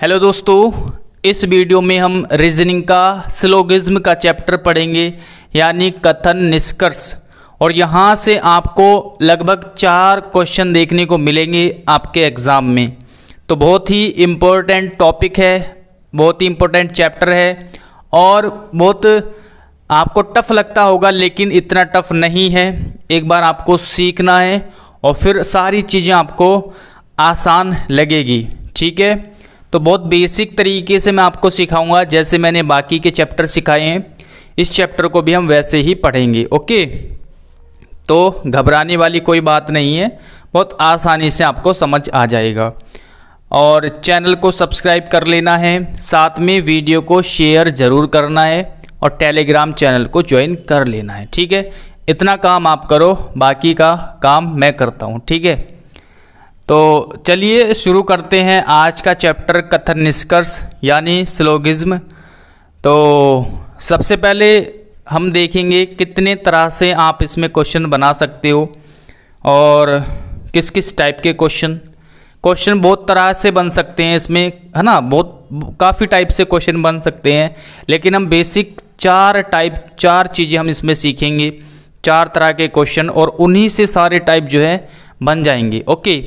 hello दोस्तों इस video में हम रीजनिंग का स्लोगिज्म का चैप्टर पढ़ेंगे यानी कथन निष्कर्ष और यहाँ से आपको लगभग चार क्वेश्चन देखने को मिलेंगे आपके एग्ज़ाम में तो बहुत ही इम्पोर्टेंट टॉपिक है बहुत ही इम्पोर्टेंट चैप्टर है और बहुत आपको टफ़ लगता होगा लेकिन इतना टफ़ नहीं है एक बार आपको सीखना है और फिर सारी चीज़ें आपको आसान लगेगी ठीक है तो बहुत बेसिक तरीके से मैं आपको सिखाऊंगा जैसे मैंने बाकी के चैप्टर सिखाए हैं इस चैप्टर को भी हम वैसे ही पढ़ेंगे ओके तो घबराने वाली कोई बात नहीं है बहुत आसानी से आपको समझ आ जाएगा और चैनल को सब्सक्राइब कर लेना है साथ में वीडियो को शेयर ज़रूर करना है और टेलीग्राम चैनल को ज्वाइन कर लेना है ठीक है इतना काम आप करो बाकी का काम मैं करता हूँ ठीक है तो चलिए शुरू करते हैं आज का चैप्टर कथन निष्कर्ष यानी स्लोगिज्म तो सबसे पहले हम देखेंगे कितने तरह से आप इसमें क्वेश्चन बना सकते हो और किस किस टाइप के क्वेश्चन क्वेश्चन बहुत तरह से बन सकते हैं इसमें है ना बहुत काफ़ी टाइप से क्वेश्चन बन सकते हैं लेकिन हम बेसिक चार टाइप चार चीज़ें हम इसमें सीखेंगे चार तरह के क्वेश्चन और उन्हीं से सारे टाइप जो है बन जाएंगे ओके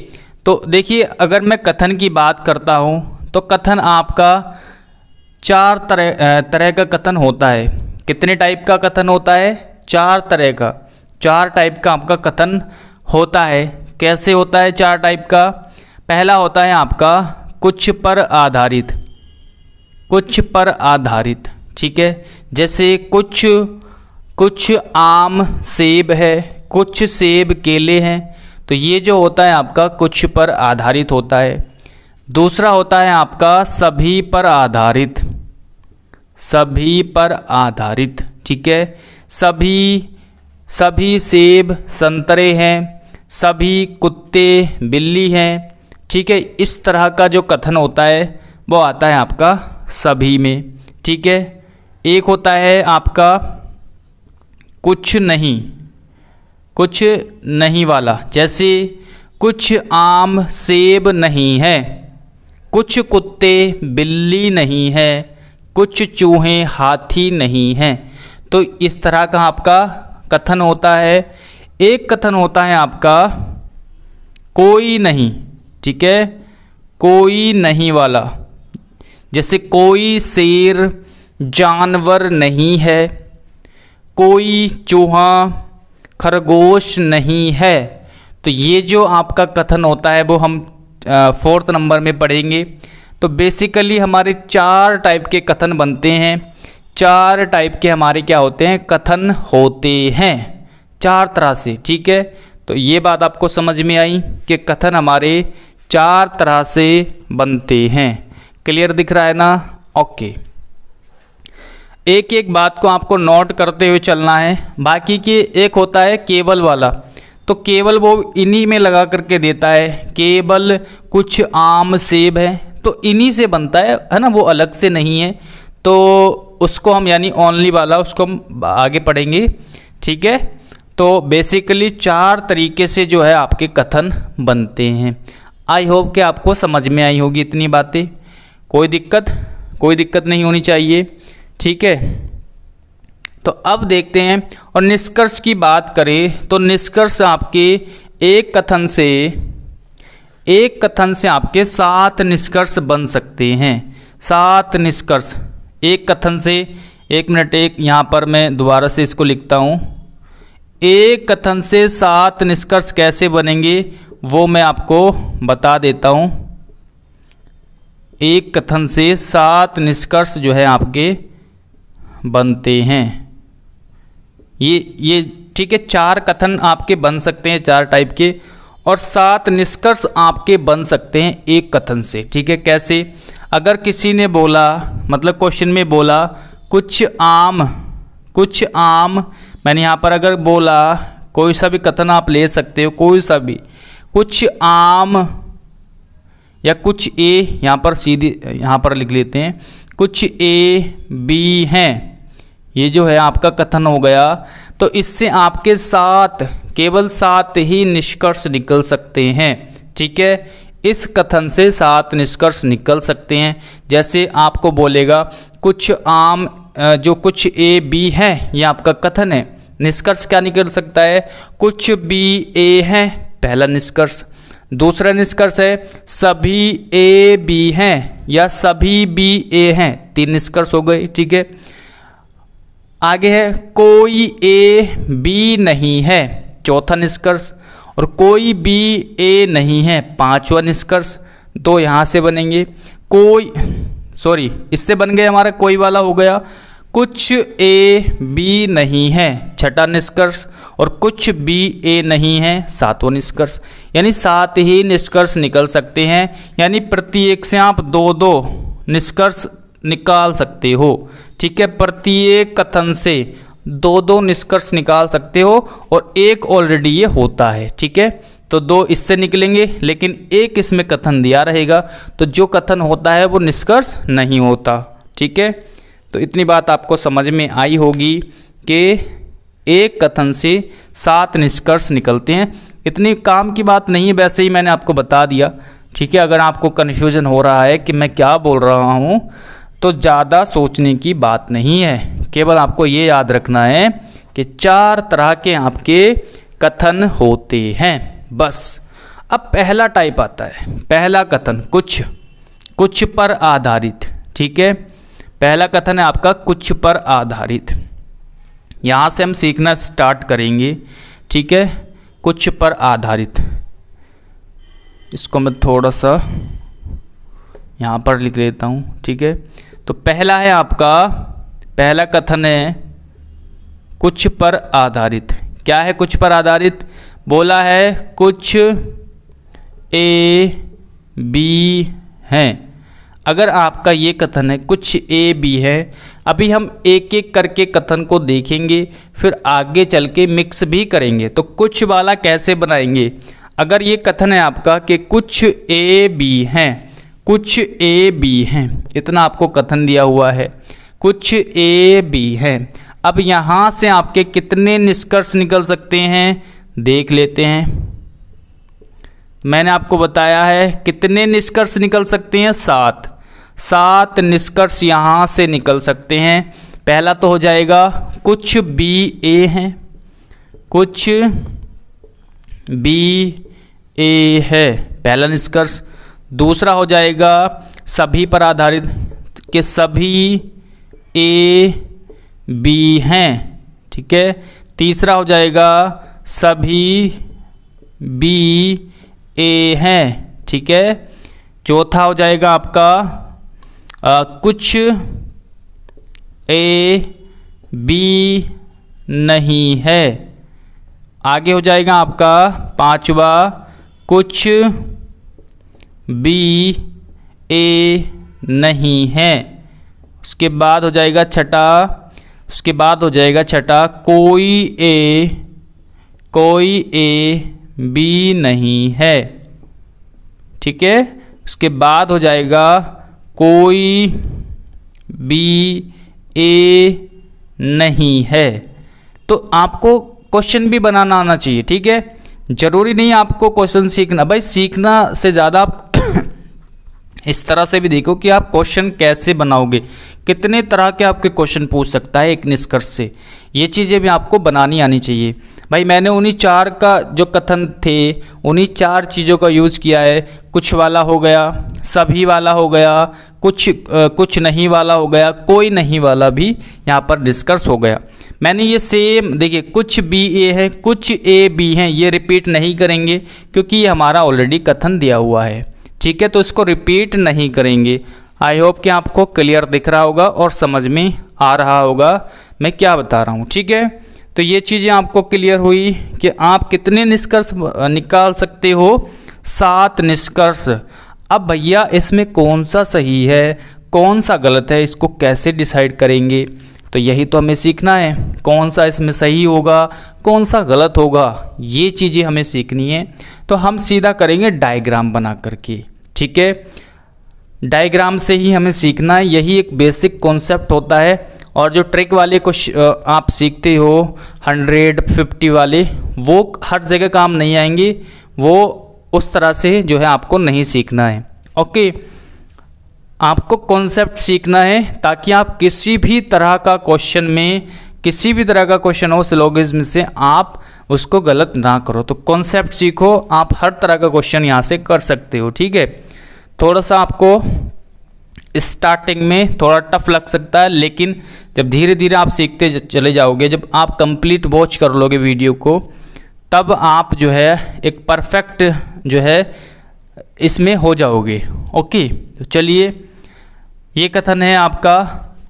तो देखिए अगर मैं कथन की बात करता हूँ तो कथन आपका चार तरह तरह का कथन होता है कितने टाइप का कथन होता है चार तरह का चार टाइप का आपका कथन होता है कैसे होता है चार टाइप का पहला होता है आपका कुछ पर आधारित कुछ पर आधारित ठीक है जैसे कुछ कुछ आम सेब है कुछ सेब केले हैं तो ये जो होता है आपका कुछ पर आधारित होता है दूसरा होता है आपका सभी पर आधारित सभी पर आधारित ठीक है सभी सभी सेब संतरे हैं सभी कुत्ते बिल्ली हैं ठीक है इस तरह का जो कथन होता है वो आता है आपका सभी में ठीक है एक होता है आपका कुछ नहीं कुछ नहीं वाला जैसे कुछ आम सेब नहीं है कुछ कुत्ते बिल्ली नहीं है कुछ चूहे हाथी नहीं हैं तो इस तरह का आपका कथन होता है एक कथन होता है आपका कोई नहीं ठीक है कोई नहीं वाला जैसे कोई शेर जानवर नहीं है कोई चूहा खरगोश नहीं है तो ये जो आपका कथन होता है वो हम फोर्थ नंबर में पढ़ेंगे तो बेसिकली हमारे चार टाइप के कथन बनते हैं चार टाइप के हमारे क्या होते हैं कथन होते हैं चार तरह से ठीक है तो ये बात आपको समझ में आई कि कथन हमारे चार तरह से बनते हैं क्लियर दिख रहा है ना ओके एक एक बात को आपको नोट करते हुए चलना है बाकी के एक होता है केवल वाला तो केवल वो इन्हीं में लगा करके देता है केवल कुछ आम सेब है तो इन्हीं से बनता है है ना वो अलग से नहीं है तो उसको हम यानी ओनली वाला उसको हम आगे पढ़ेंगे ठीक है तो बेसिकली चार तरीके से जो है आपके कथन बनते हैं आई होप कि आपको समझ में आई होगी इतनी बातें कोई दिक्कत कोई दिक्कत नहीं होनी चाहिए ठीक है तो अब देखते हैं और निष्कर्ष की बात करें तो निष्कर्ष आपके एक कथन से एक कथन से आपके सात निष्कर्ष बन सकते हैं सात निष्कर्ष एक कथन से एक मिनट एक यहाँ पर मैं दोबारा से इसको लिखता हूँ एक कथन से सात निष्कर्ष कैसे बनेंगे वो मैं आपको बता देता हूँ एक कथन से सात निष्कर्ष जो है आपके बनते हैं ये ये ठीक है चार कथन आपके बन सकते हैं चार टाइप के और सात निष्कर्ष आपके बन सकते हैं एक कथन से ठीक है कैसे अगर किसी ने बोला मतलब क्वेश्चन में बोला कुछ आम कुछ आम मैंने यहाँ पर अगर बोला कोई सा भी कथन आप ले सकते हो कोई सा भी कुछ आम या कुछ ए यहाँ पर सीधे यहाँ पर लिख लेते हैं कुछ ए बी हैं ये जो है आपका कथन हो गया तो इससे आपके साथ केवल सात ही निष्कर्ष निकल सकते हैं ठीक है इस कथन से सात निष्कर्ष निकल सकते हैं जैसे आपको बोलेगा कुछ आम जो कुछ ए बी हैं ये आपका कथन है निष्कर्ष क्या निकल सकता है कुछ बी ए हैं पहला निष्कर्ष दूसरा निष्कर्ष है सभी ए बी हैं या सभी बी ए हैं तीन निष्कर्ष हो गए ठीक है आगे है कोई ए बी नहीं है चौथा निष्कर्ष और कोई बी ए नहीं है पांचवा निष्कर्ष दो यहाँ से बनेंगे कोई सॉरी इससे बन गए हमारा कोई वाला हो गया कुछ ए बी नहीं है छठा निष्कर्ष और कुछ बी ए नहीं है सातवां निष्कर्ष यानी सात ही निष्कर्ष निकल सकते हैं यानी प्रत्येक से आप दो दो निष्कर्ष निकाल सकते हो ठीक है प्रत्येक कथन से दो दो निष्कर्ष निकाल सकते हो और एक ऑलरेडी ये होता है ठीक है तो दो इससे निकलेंगे लेकिन एक इसमें कथन दिया रहेगा तो जो कथन होता है वो निष्कर्ष नहीं होता ठीक है तो इतनी बात आपको समझ में आई होगी कि एक कथन से सात निष्कर्ष निकलते हैं इतनी काम की बात नहीं है वैसे ही मैंने आपको बता दिया ठीक है अगर आपको कन्फ्यूजन हो रहा है कि मैं क्या बोल रहा हूँ तो ज़्यादा सोचने की बात नहीं है केवल आपको ये याद रखना है कि चार तरह के आपके कथन होते हैं बस अब पहला टाइप आता है पहला कथन कुछ कुछ पर आधारित ठीक है पहला कथन है आपका कुछ पर आधारित यहाँ से हम सीखना स्टार्ट करेंगे ठीक है कुछ पर आधारित इसको मैं थोड़ा सा यहाँ पर लिख लेता हूँ ठीक है तो पहला है आपका पहला कथन है कुछ पर आधारित क्या है कुछ पर आधारित बोला है कुछ ए बी हैं अगर आपका ये कथन है कुछ ए बी है अभी हम एक एक करके कथन को देखेंगे फिर आगे चल के मिक्स भी करेंगे तो कुछ वाला कैसे बनाएंगे अगर ये कथन है आपका कि कुछ ए बी हैं कुछ ए बी हैं इतना आपको कथन दिया हुआ है कुछ ए बी हैं अब यहाँ से आपके कितने निष्कर्ष निकल सकते हैं देख लेते हैं मैंने आपको बताया है कितने निष्कर्ष निकल सकते हैं सात सात निष्कर्ष यहाँ से निकल सकते हैं पहला तो हो जाएगा कुछ बी ए हैं कुछ बी ए है पहला निष्कर्ष दूसरा हो जाएगा सभी पर आधारित कि सभी ए बी हैं ठीक है तीसरा हो जाएगा सभी बी ए हैं ठीक है चौथा हो जाएगा आपका आ, कुछ ए बी नहीं है आगे हो जाएगा आपका पांचवा कुछ बी ए नहीं है उसके बाद हो जाएगा छठा उसके बाद हो जाएगा छठा कोई ए कोई ए बी नहीं है ठीक है उसके बाद हो जाएगा कोई बी ए नहीं है तो आपको क्वेश्चन भी बनाना आना चाहिए ठीक है जरूरी नहीं आपको क्वेश्चन सीखना भाई सीखना से ज़्यादा आप इस तरह से भी देखो कि आप क्वेश्चन कैसे बनाओगे कितने तरह के आपके क्वेश्चन पूछ सकता है एक निष्कर्ष से ये चीज़ें भी आपको बनानी आनी चाहिए भाई मैंने उन्हीं चार का जो कथन थे उन्हीं चार चीज़ों का यूज़ किया है कुछ वाला हो गया सभी वाला हो गया कुछ आ, कुछ नहीं वाला हो गया कोई नहीं वाला भी यहाँ पर डिस्कर्स हो गया मैंने ये सेम देखिए कुछ बी ए है कुछ ए बी हैं ये रिपीट नहीं करेंगे क्योंकि ये हमारा ऑलरेडी कथन दिया हुआ है ठीक है तो इसको रिपीट नहीं करेंगे आई होप कि आपको क्लियर दिख रहा होगा और समझ में आ रहा होगा मैं क्या बता रहा हूँ ठीक है तो ये चीज़ें आपको क्लियर हुई कि आप कितने निष्कर्ष निकाल सकते हो सात निष्कर्ष अब भैया इसमें कौन सा सही है कौन सा गलत है इसको कैसे डिसाइड करेंगे तो यही तो हमें सीखना है कौन सा इसमें सही होगा कौन सा गलत होगा ये चीज़ें हमें सीखनी है तो हम सीधा करेंगे डायग्राम बना करके ठीक है डायग्राम से ही हमें सीखना है यही एक बेसिक कॉन्सेप्ट होता है और जो ट्रिक वाले को आप सीखते हो हंड्रेड फिफ्टी वाले वो हर जगह काम नहीं आएंगे वो उस तरह से जो है आपको नहीं सीखना है ओके आपको कॉन्सेप्ट सीखना है ताकि आप किसी भी तरह का क्वेश्चन में किसी भी तरह का क्वेश्चन हो सिलोगिज्म से आप उसको गलत ना करो तो कॉन्सेप्ट सीखो आप हर तरह का क्वेश्चन यहाँ से कर सकते हो ठीक है थोड़ा सा आपको स्टार्टिंग में थोड़ा टफ लग सकता है लेकिन जब धीरे धीरे आप सीखते चले जाओगे जब आप कंप्लीट वॉच कर लोगे वीडियो को तब आप जो है एक परफेक्ट जो है इसमें हो जाओगे ओके तो चलिए ये कथन है आपका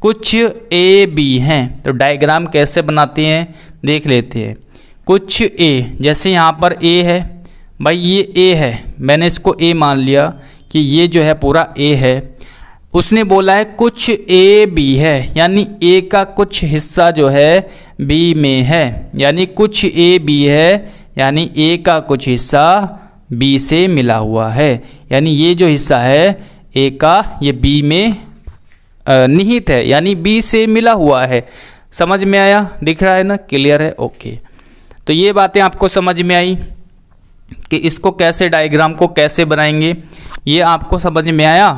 कुछ ए बी हैं तो डायग्राम कैसे बनाते हैं देख लेते हैं कुछ ए जैसे यहाँ पर ए है भाई ये ए है मैंने इसको ए मान लिया कि ये जो है पूरा ए है उसने बोला है कुछ ए बी है यानी ए का कुछ हिस्सा जो है बी में है यानी कुछ ए बी है यानी ए का कुछ हिस्सा बी से मिला हुआ है यानी ये जो हिस्सा है ए का ये बी में निहित है यानी बी से मिला हुआ है समझ में आया दिख रहा है ना क्लियर है ओके तो ये बातें आपको समझ में आई कि इसको कैसे डायग्राम को कैसे बनाएंगे ये आपको समझ में आया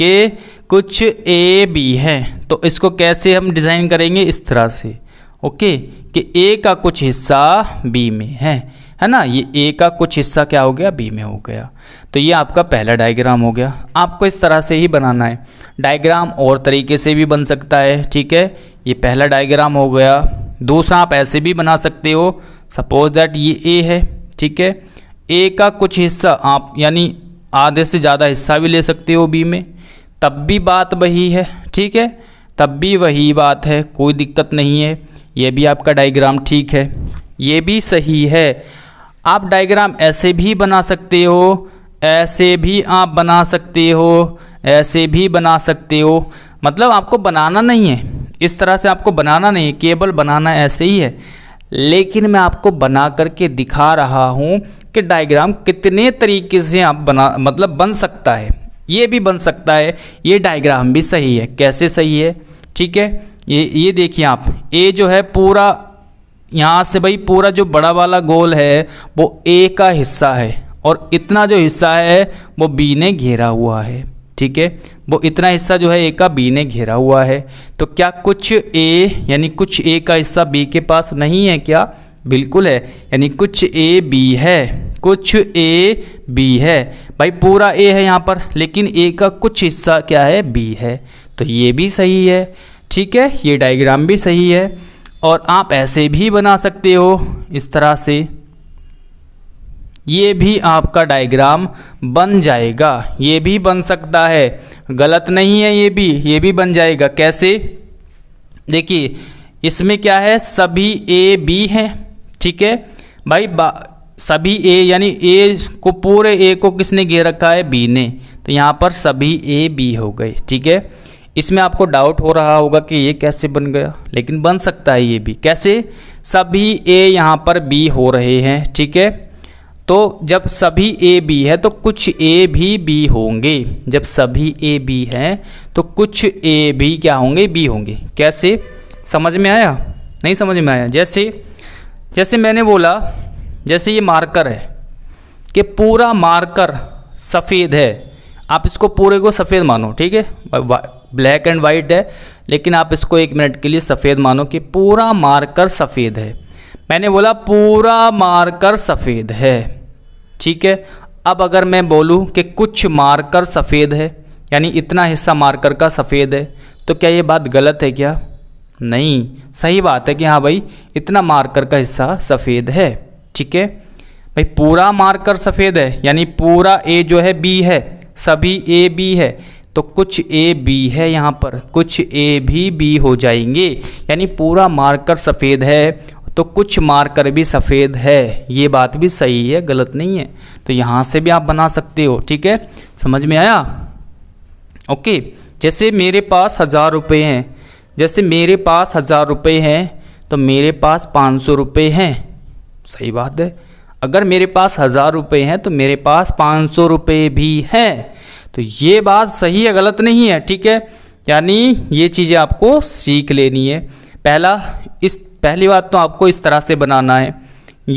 कि कुछ ए बी है तो इसको कैसे हम डिज़ाइन करेंगे इस तरह से ओके कि ए का कुछ हिस्सा बी में है है ना ये ए का कुछ हिस्सा क्या हो गया बी में हो गया तो ये आपका पहला डायग्राम हो गया आपको इस तरह से ही बनाना है डायग्राम और तरीके से भी बन सकता है ठीक है ये पहला डायग्राम हो गया दूसरा आप ऐसे भी बना सकते हो सपोज दैट ये ए है ठीक है ए का कुछ हिस्सा आप यानी आधे से ज़्यादा हिस्सा भी ले सकते हो बी में तब भी बात वही है ठीक है तब भी वही बात है कोई दिक्कत नहीं है ये भी आपका डायग्राम ठीक है ये भी सही है आप डायग्राम ऐसे भी बना सकते हो ऐसे भी आप बना सकते हो ऐसे भी बना सकते हो मतलब आपको बनाना नहीं है इस तरह से आपको बनाना नहीं है केवल बनाना ऐसे ही है लेकिन मैं आपको बना करके दिखा रहा हूँ कि डायग्राम कितने तरीके से आप बना मतलब बन सकता है ये भी बन सकता है ये डायग्राम भी सही है कैसे सही है ठीक है ये ये देखिए आप ए जो है पूरा यहाँ से भाई पूरा जो बड़ा वाला गोल है वो ए का हिस्सा है और इतना जो हिस्सा है वो बी ने घेरा हुआ है ठीक है वो इतना हिस्सा जो है ए का बी ने घेरा हुआ है तो क्या कुछ ए यानी कुछ ए का हिस्सा बी के पास नहीं है क्या बिल्कुल है यानी कुछ ए बी है कुछ ए बी है भाई पूरा ए है यहाँ पर लेकिन ए का कुछ हिस्सा क्या है बी है तो ये भी सही है ठीक है ये डायग्राम भी सही है और आप ऐसे भी बना सकते हो इस तरह से ये भी आपका डायग्राम बन जाएगा ये भी बन सकता है गलत नहीं है ये भी ये भी बन जाएगा कैसे देखिए इसमें क्या है सभी ए बी है ठीक है भाई बा, सभी ए यानी ए को पूरे ए को किसने घेर रखा है बी ने तो यहाँ पर सभी ए बी हो गए ठीक है इसमें आपको डाउट हो रहा होगा कि ये कैसे बन गया लेकिन बन सकता है ये भी कैसे सभी ए यहाँ पर बी हो रहे हैं ठीक है तो जब सभी ए बी है तो कुछ ए भी बी होंगे जब सभी ए बी है तो कुछ ए भी क्या होंगे बी होंगे कैसे समझ में आया नहीं समझ में आया जैसे जैसे मैंने बोला जैसे ये मार्कर है कि पूरा मार्कर सफ़ेद है आप इसको पूरे को सफ़ेद मानो ठीक है ब्लैक एंड वाइट है लेकिन आप इसको एक मिनट के लिए सफ़ेद मानो कि पूरा मार्कर सफ़ेद है मैंने बोला पूरा मार्कर सफ़ेद है ठीक है अब अगर मैं बोलूँ कि कुछ मार्कर सफ़ेद है यानी इतना हिस्सा मार्कर का सफ़ेद है तो क्या ये बात गलत है क्या नहीं सही बात है कि हाँ भाई इतना मार्कर का हिस्सा सफ़ेद है ठीक है भाई पूरा मार्कर सफ़ेद है यानी पूरा ए जो है बी है सभी ए बी है तो कुछ ए बी है यहाँ पर कुछ ए भी बी हो जाएंगे यानी पूरा मार्कर सफ़ेद है तो कुछ मार्कर भी सफ़ेद है ये बात भी सही है गलत नहीं है तो यहाँ से भी आप बना सकते हो ठीक है समझ में आया ओके जैसे मेरे पास हज़ार रुपये हैं जैसे मेरे पास हज़ार रुपये हैं तो मेरे पास पाँच सौ रुपये हैं सही बात है अगर मेरे पास हज़ार रुपये हैं तो मेरे पास पाँच सौ रुपये भी हैं तो ये बात सही है गलत नहीं है ठीक है यानी ये चीज़ें आपको सीख लेनी है पहला इस पहली बात तो आपको इस तरह से बनाना है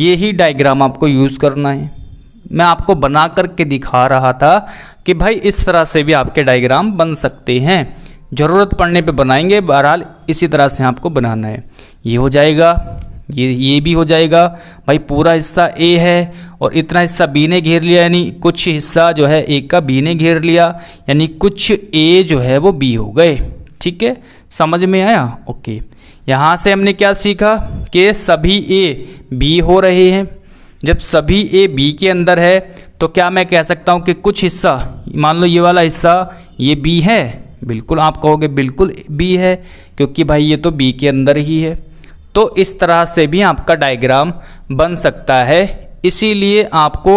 ये ही डायग्राम आपको यूज़ करना है मैं आपको बना करके दिखा रहा था कि भाई इस तरह से भी आपके डायग्राम बन सकते हैं ज़रूरत पड़ने पे बनाएंगे बहरहाल इसी तरह से आपको बनाना है ये हो जाएगा ये ये भी हो जाएगा भाई पूरा हिस्सा ए है और इतना हिस्सा बी ने घेर लिया यानी कुछ हिस्सा जो है ए का बी ने घेर लिया यानी कुछ ए जो है वो बी हो गए ठीक है समझ में आया ओके यहाँ से हमने क्या सीखा कि सभी ए बी हो रहे हैं जब सभी ए बी के अंदर है तो क्या मैं कह सकता हूँ कि कुछ हिस्सा मान लो ये वाला हिस्सा ये बी है बिल्कुल आप कहोगे बिल्कुल बी है क्योंकि भाई ये तो बी के अंदर ही है तो इस तरह से भी आपका डायग्राम बन सकता है इसीलिए आपको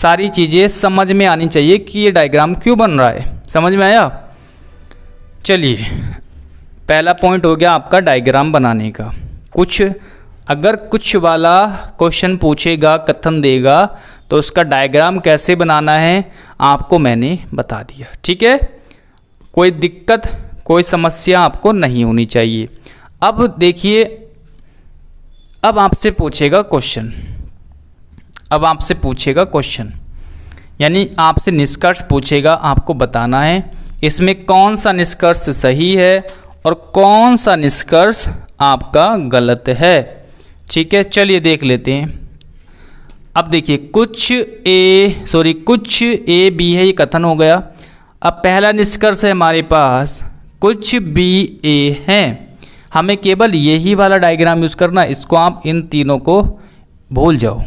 सारी चीज़ें समझ में आनी चाहिए कि ये डायग्राम क्यों बन रहा है समझ में आया चलिए पहला पॉइंट हो गया आपका डायग्राम बनाने का कुछ अगर कुछ वाला क्वेश्चन पूछेगा कथन देगा तो उसका डायग्राम कैसे बनाना है आपको मैंने बता दिया ठीक है कोई दिक्कत कोई समस्या आपको नहीं होनी चाहिए अब देखिए अब आपसे पूछेगा क्वेश्चन अब आपसे पूछेगा क्वेश्चन यानी आपसे निष्कर्ष पूछेगा आपको बताना है इसमें कौन सा निष्कर्ष सही है और कौन सा निष्कर्ष आपका गलत है ठीक है चलिए देख लेते हैं अब देखिए कुछ ए सॉरी कुछ ए बी है ये कथन हो गया अब पहला निष्कर्ष है हमारे पास कुछ बी ए हैं हमें केवल यही वाला डायग्राम यूज़ करना इसको आप इन तीनों को भूल जाओ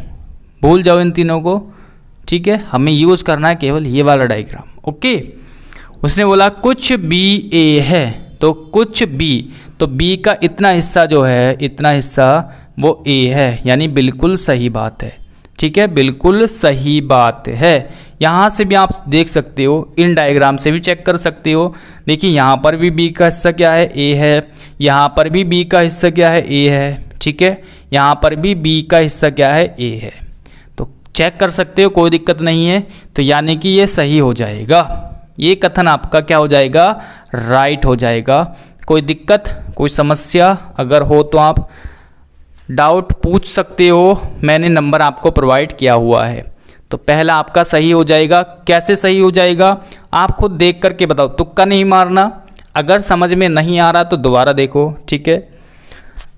भूल जाओ इन तीनों को ठीक है हमें यूज़ करना है केवल ये वाला डायग्राम ओके उसने बोला कुछ बी ए है तो कुछ बी तो बी का इतना हिस्सा जो है इतना हिस्सा वो ए है यानी बिल्कुल सही बात है ठीक है बिल्कुल सही बात है यहाँ से भी आप देख सकते हो इन डायग्राम से भी चेक कर सकते हो देखिए यहाँ पर भी बी का हिस्सा क्या है ए है यहाँ पर भी बी का हिस्सा क्या है ए है ठीक है यहाँ पर भी बी का हिस्सा क्या है ए है तो चेक कर सकते हो कोई दिक्कत नहीं है तो यानी कि ये सही हो जाएगा ये कथन आपका क्या हो जाएगा राइट हो जाएगा कोई दिक्कत कोई समस्या अगर हो तो आप डाउट पूछ सकते हो मैंने नंबर आपको प्रोवाइड किया हुआ है तो पहला आपका सही हो जाएगा कैसे सही हो जाएगा आप खुद देख करके बताओ तुक्का नहीं मारना अगर समझ में नहीं आ रहा तो दोबारा देखो ठीक है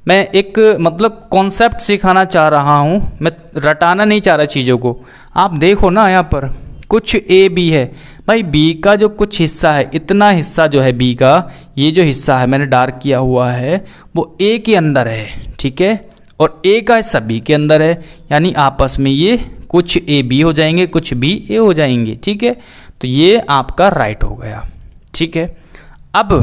मैं एक मतलब कॉन्सेप्ट सिखाना चाह रहा हूँ मैं रटाना नहीं चाह रहा चीज़ों को आप देखो ना यहाँ पर कुछ ए बी है भाई बी का जो कुछ हिस्सा है इतना हिस्सा जो है बी का ये जो हिस्सा है मैंने डार्क किया हुआ है वो ए के अंदर है ठीक है और ए का सभी के अंदर है यानी आपस में ये कुछ ए बी हो जाएंगे कुछ बी ए हो जाएंगे ठीक है तो ये आपका राइट हो गया ठीक है अब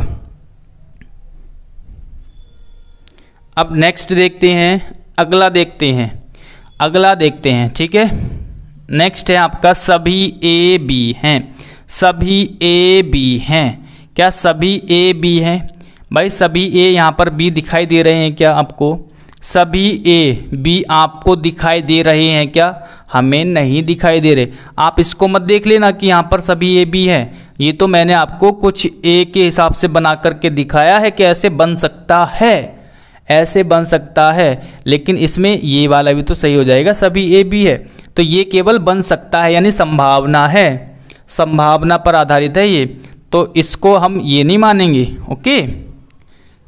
अब नेक्स्ट देखते हैं अगला देखते हैं अगला देखते हैं ठीक है नेक्स्ट है आपका सभी ए बी हैं सभी ए बी हैं क्या सभी ए बी हैं भाई सभी ए यहाँ पर बी दिखाई दे रहे हैं क्या आपको सभी ए बी आपको दिखाई दे रहे हैं क्या हमें नहीं दिखाई दे रहे आप इसको मत देख लेना कि यहाँ पर सभी ए बी है ये तो मैंने आपको कुछ ए के हिसाब से बना करके दिखाया है कि ऐसे बन सकता है ऐसे बन सकता है लेकिन इसमें ये वाला भी तो सही हो जाएगा सभी ए बी है तो ये केवल बन सकता है यानी संभावना है संभावना पर आधारित है ये तो इसको हम ये नहीं मानेंगे ओके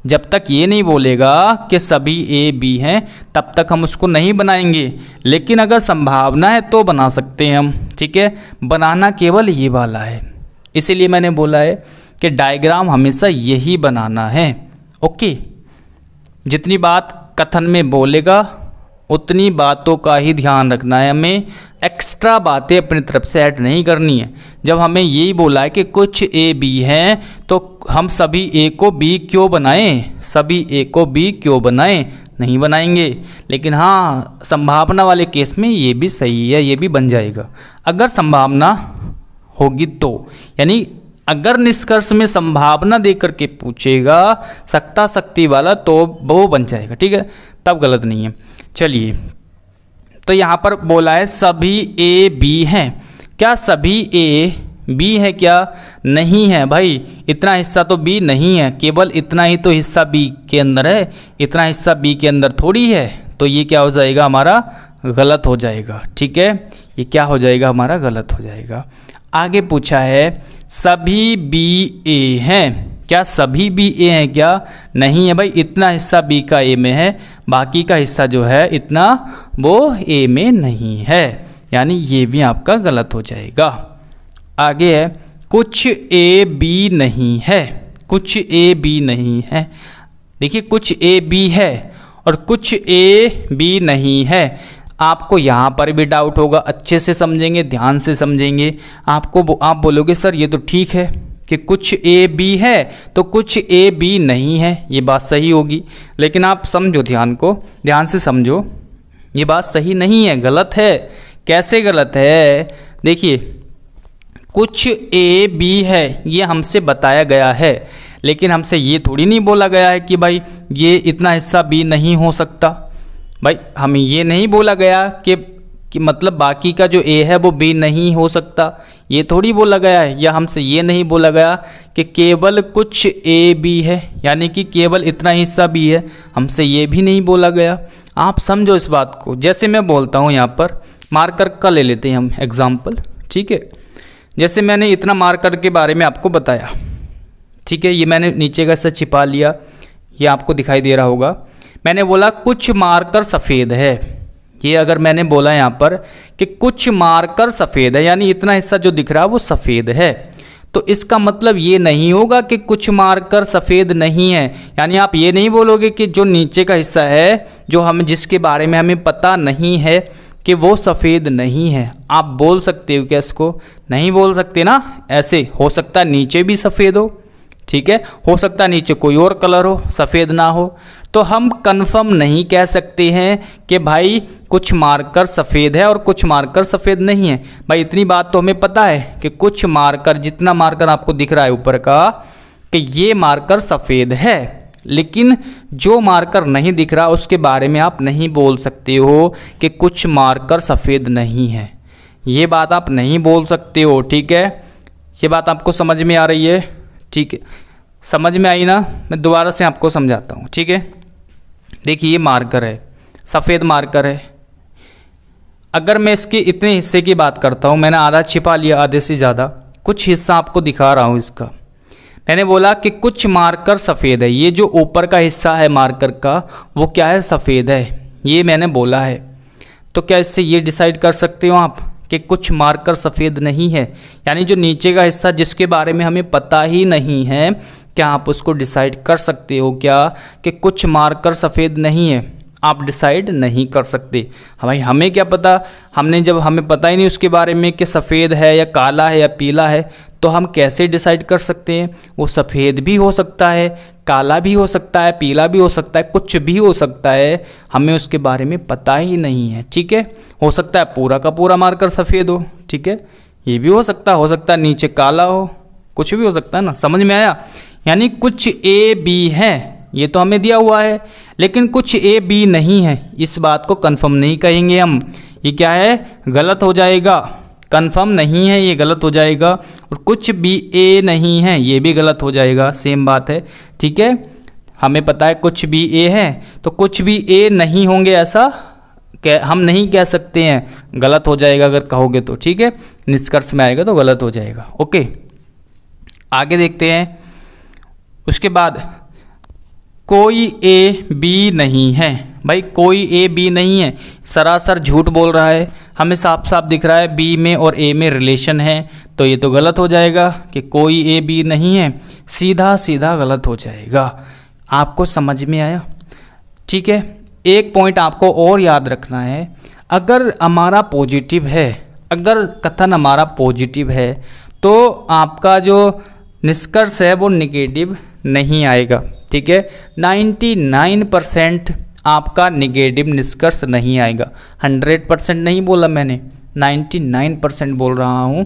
जब तक ये नहीं बोलेगा कि सभी ए बी हैं तब तक हम उसको नहीं बनाएंगे लेकिन अगर संभावना है तो बना सकते हैं हम ठीक है बनाना केवल ये वाला है इसीलिए मैंने बोला है कि डायग्राम हमेशा यही बनाना है ओके जितनी बात कथन में बोलेगा उतनी बातों का ही ध्यान रखना है हमें एक्स्ट्रा बातें अपनी तरफ से ऐड नहीं करनी है जब हमें यही बोला है कि कुछ ए बी हैं तो हम सभी ए को बी क्यों बनाएं सभी ए को बी क्यों बनाएं नहीं बनाएंगे लेकिन हाँ संभावना वाले केस में ये भी सही है ये भी बन जाएगा अगर संभावना होगी तो यानी अगर निष्कर्ष में संभावना दे करके पूछेगा सकता शक्ति वाला तो वो बन जाएगा ठीक है तब गलत नहीं है चलिए तो यहाँ पर बोला है सभी ए बी हैं क्या सभी ए बी है क्या नहीं है भाई इतना हिस्सा तो बी नहीं है केवल इतना ही तो हिस्सा बी के अंदर है इतना हिस्सा बी के अंदर थोड़ी है तो ये क्या हो जाएगा हमारा गलत हो जाएगा ठीक है ये क्या हो जाएगा हमारा गलत हो जाएगा आगे पूछा है सभी बी ए हैं क्या सभी बी ए हैं क्या नहीं है भाई इतना हिस्सा बी का ए में है बाकी का हिस्सा जो है इतना वो ए में नहीं है यानी ये भी आपका गलत हो जाएगा आगे है कुछ ए बी नहीं है कुछ ए बी नहीं है देखिए कुछ ए बी है और कुछ ए बी नहीं है आपको यहाँ पर भी डाउट होगा अच्छे से समझेंगे ध्यान से समझेंगे आपको आप बोलोगे सर ये तो ठीक है कि कुछ ए बी है तो कुछ ए बी नहीं है ये बात सही होगी लेकिन आप समझो ध्यान को ध्यान से समझो ये बात सही नहीं है गलत है कैसे गलत है देखिए कुछ ए बी है ये हमसे बताया गया है लेकिन हमसे ये थोड़ी नहीं बोला गया है कि भाई ये इतना हिस्सा बी नहीं हो सकता भाई हमें ये नहीं बोला गया कि कि मतलब बाकी का जो ए है वो बी नहीं हो सकता ये थोड़ी बोला गया है या हमसे ये नहीं बोला गया कि केवल कुछ ए बी है यानी कि केवल इतना हिस्सा बी है हमसे ये भी नहीं बोला गया आप समझो इस बात को जैसे मैं बोलता हूँ यहाँ पर मार्कर का ले लेते हैं हम एग्ज़ाम्पल ठीक है जैसे मैंने इतना मार्कर के बारे में आपको बताया ठीक है ये मैंने नीचे का हिस्सा छिपा लिया ये आपको दिखाई दे रहा होगा मैंने बोला कुछ मार्कर सफ़ेद है ये अगर मैंने बोला यहाँ पर कि कुछ मार्कर सफ़ेद है यानी इतना हिस्सा जो दिख रहा है वो सफ़ेद है तो इसका मतलब ये नहीं होगा कि कुछ मार्कर सफ़ेद नहीं है यानी आप ये नहीं बोलोगे कि जो नीचे का हिस्सा है जो हम जिसके बारे में हमें पता नहीं है कि वो सफ़ेद नहीं है आप बोल सकते हो क्या इसको नहीं बोल सकते ना ऐसे हो सकता नीचे भी सफ़ेद हो ठीक है हो सकता नीचे कोई और कलर हो सफ़ेद ना हो तो हम कंफर्म नहीं कह सकते हैं कि भाई कुछ मार्कर सफ़ेद है और कुछ मार्कर सफ़ेद नहीं है भाई इतनी बात तो हमें पता है कि कुछ मार्कर जितना मार्कर आपको दिख रहा है ऊपर का कि ये मार्कर सफ़ेद है लेकिन जो मार्कर नहीं दिख रहा उसके बारे में आप नहीं बोल सकते हो कि कुछ मार्कर सफ़ेद नहीं है ये बात आप नहीं बोल सकते हो ठीक है ये बात आपको समझ में आ रही है ठीक है समझ में आई ना मैं दोबारा से आपको समझाता हूँ ठीक है देखिए ये मार्कर है सफ़ेद मार्कर है अगर मैं इसके इतने हिस्से की बात करता हूँ मैंने आधा छिपा लिया आधे से ज़्यादा कुछ हिस्सा आपको दिखा रहा हूँ इसका मैंने बोला कि कुछ मार्कर सफ़ेद है ये जो ऊपर का हिस्सा है मार्कर का वो क्या है सफ़ेद है ये मैंने बोला है तो क्या इससे ये डिसाइड कर सकते हो आप कि कुछ मार्कर सफ़ेद नहीं है यानी जो नीचे का हिस्सा जिसके बारे में हमें पता ही नहीं है क्या आप उसको डिसाइड कर सकते हो क्या कि कुछ मार्कर सफ़ेद नहीं है आप डिसाइड नहीं कर सकते हाँ भाई हमें क्या पता हमने जब हमें पता ही नहीं उसके बारे में कि सफ़ेद है या काला है या पीला है तो हम कैसे डिसाइड कर सकते हैं वो सफ़ेद भी हो सकता है काला भी हो सकता है पीला भी हो सकता है कुछ भी हो सकता है हमें उसके बारे में पता ही नहीं है ठीक है हो सकता है पूरा का पूरा मार्कर सफ़ेद हो ठीक है ये भी हो सकता हो सकता है नीचे काला हो कुछ भी हो सकता है ना समझ में आया यानी कुछ ए बी है ये तो हमें दिया हुआ है लेकिन कुछ ए बी नहीं है इस बात को कन्फर्म नहीं कहेंगे हम ये क्या है गलत हो जाएगा कन्फर्म नहीं है ये गलत हो जाएगा और कुछ भी ए नहीं है ये भी गलत हो जाएगा सेम बात है ठीक है हमें पता है कुछ भी ए है तो कुछ भी ए नहीं होंगे ऐसा कह हम नहीं कह सकते हैं गलत हो जाएगा अगर कहोगे तो ठीक है निष्कर्ष में आएगा तो गलत हो जाएगा ओके आगे देखते हैं उसके बाद कोई ए बी नहीं है भाई कोई ए बी नहीं है सरासर झूठ बोल रहा है हमें साफ साफ दिख रहा है बी में और ए में रिलेशन है तो ये तो गलत हो जाएगा कि कोई ए बी नहीं है सीधा सीधा गलत हो जाएगा आपको समझ में आया ठीक है एक पॉइंट आपको और याद रखना है अगर हमारा पॉजिटिव है अगर कथन हमारा पॉजिटिव है तो आपका जो निष्कर्ष है वो निगेटिव नहीं आएगा ठीक है 99 परसेंट आपका निगेटिव निष्कर्ष नहीं आएगा 100 परसेंट नहीं बोला मैंने 99 परसेंट बोल रहा हूँ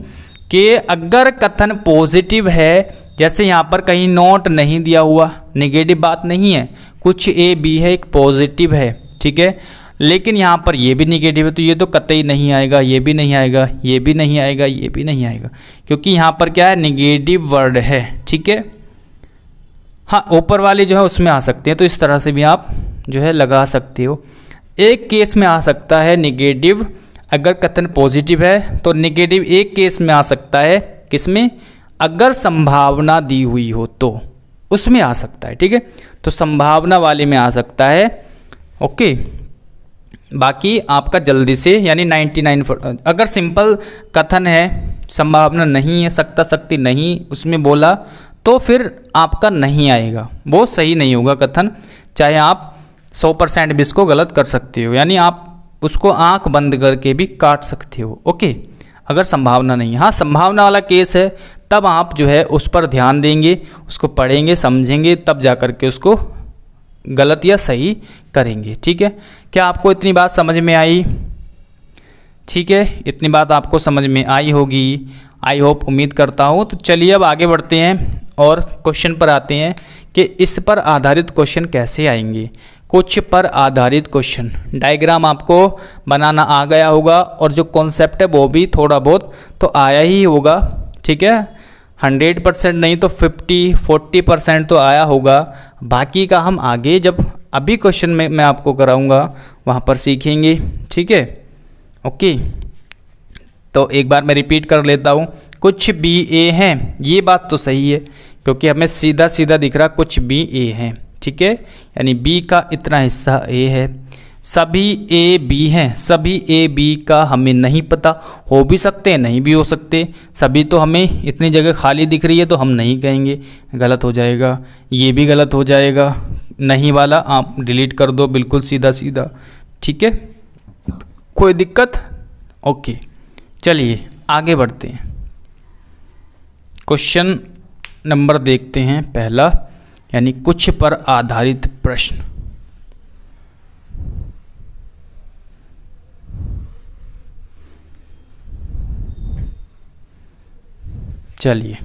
कि अगर कथन पॉजिटिव है जैसे यहाँ पर कहीं नोट नहीं दिया हुआ निगेटिव बात नहीं है कुछ ए बी है एक पॉजिटिव है ठीक है लेकिन यहाँ पर ये भी निगेटिव है तो ये तो कतई नहीं आएगा ये भी नहीं आएगा ये भी नहीं आएगा ये भी नहीं आएगा क्योंकि यहाँ पर क्या है निगेटिव वर्ड है ठीक है हाँ ऊपर वाली जो है उसमें आ सकते हैं तो इस तरह से भी आप जो है लगा सकते हो एक केस में आ सकता है निगेटिव अगर कथन पॉजिटिव है तो निगेटिव एक केस में आ सकता है किसमें अगर संभावना दी हुई हो तो उसमें आ सकता है ठीक है तो संभावना वाले में आ सकता है ओके बाकी आपका जल्दी से यानी 99 अगर सिंपल कथन है संभावना नहीं है सकता सकती नहीं उसमें बोला तो फिर आपका नहीं आएगा वो सही नहीं होगा कथन चाहे आप 100 परसेंट भी इसको गलत कर सकते हो यानी आप उसको आंख बंद करके भी काट सकते हो ओके अगर संभावना नहीं हाँ संभावना वाला केस है तब आप जो है उस पर ध्यान देंगे उसको पढ़ेंगे समझेंगे तब जा कर के उसको गलत या सही करेंगे ठीक है क्या आपको इतनी बात समझ में आई ठीक है इतनी बात आपको समझ में आई होगी आई होप उम्मीद करता हूँ तो चलिए अब आगे बढ़ते हैं और क्वेश्चन पर आते हैं कि इस पर आधारित क्वेश्चन कैसे आएंगे कुछ पर आधारित क्वेश्चन डायग्राम आपको बनाना आ गया होगा और जो कॉन्सेप्ट है वो भी थोड़ा बहुत तो आया ही होगा ठीक है हंड्रेड परसेंट नहीं तो फिफ्टी फोर्टी परसेंट तो आया होगा बाकी का हम आगे जब अभी क्वेश्चन में मैं आपको कराऊंगा वहाँ पर सीखेंगे ठीक है ओके तो एक बार मैं रिपीट कर लेता हूँ कुछ बी ए हैं ये बात तो सही है क्योंकि हमें सीधा सीधा दिख रहा कुछ बी ए हैं ठीक है यानी बी का इतना हिस्सा ए है सभी ए बी हैं सभी ए बी का हमें नहीं पता हो भी सकते हैं नहीं भी हो सकते सभी तो हमें इतनी जगह खाली दिख रही है तो हम नहीं कहेंगे गलत हो जाएगा ये भी गलत हो जाएगा नहीं वाला आप डिलीट कर दो बिल्कुल सीधा सीधा ठीक है कोई दिक्कत ओके चलिए आगे बढ़ते हैं क्वेश्चन नंबर देखते हैं पहला यानी कुछ पर आधारित प्रश्न चलिए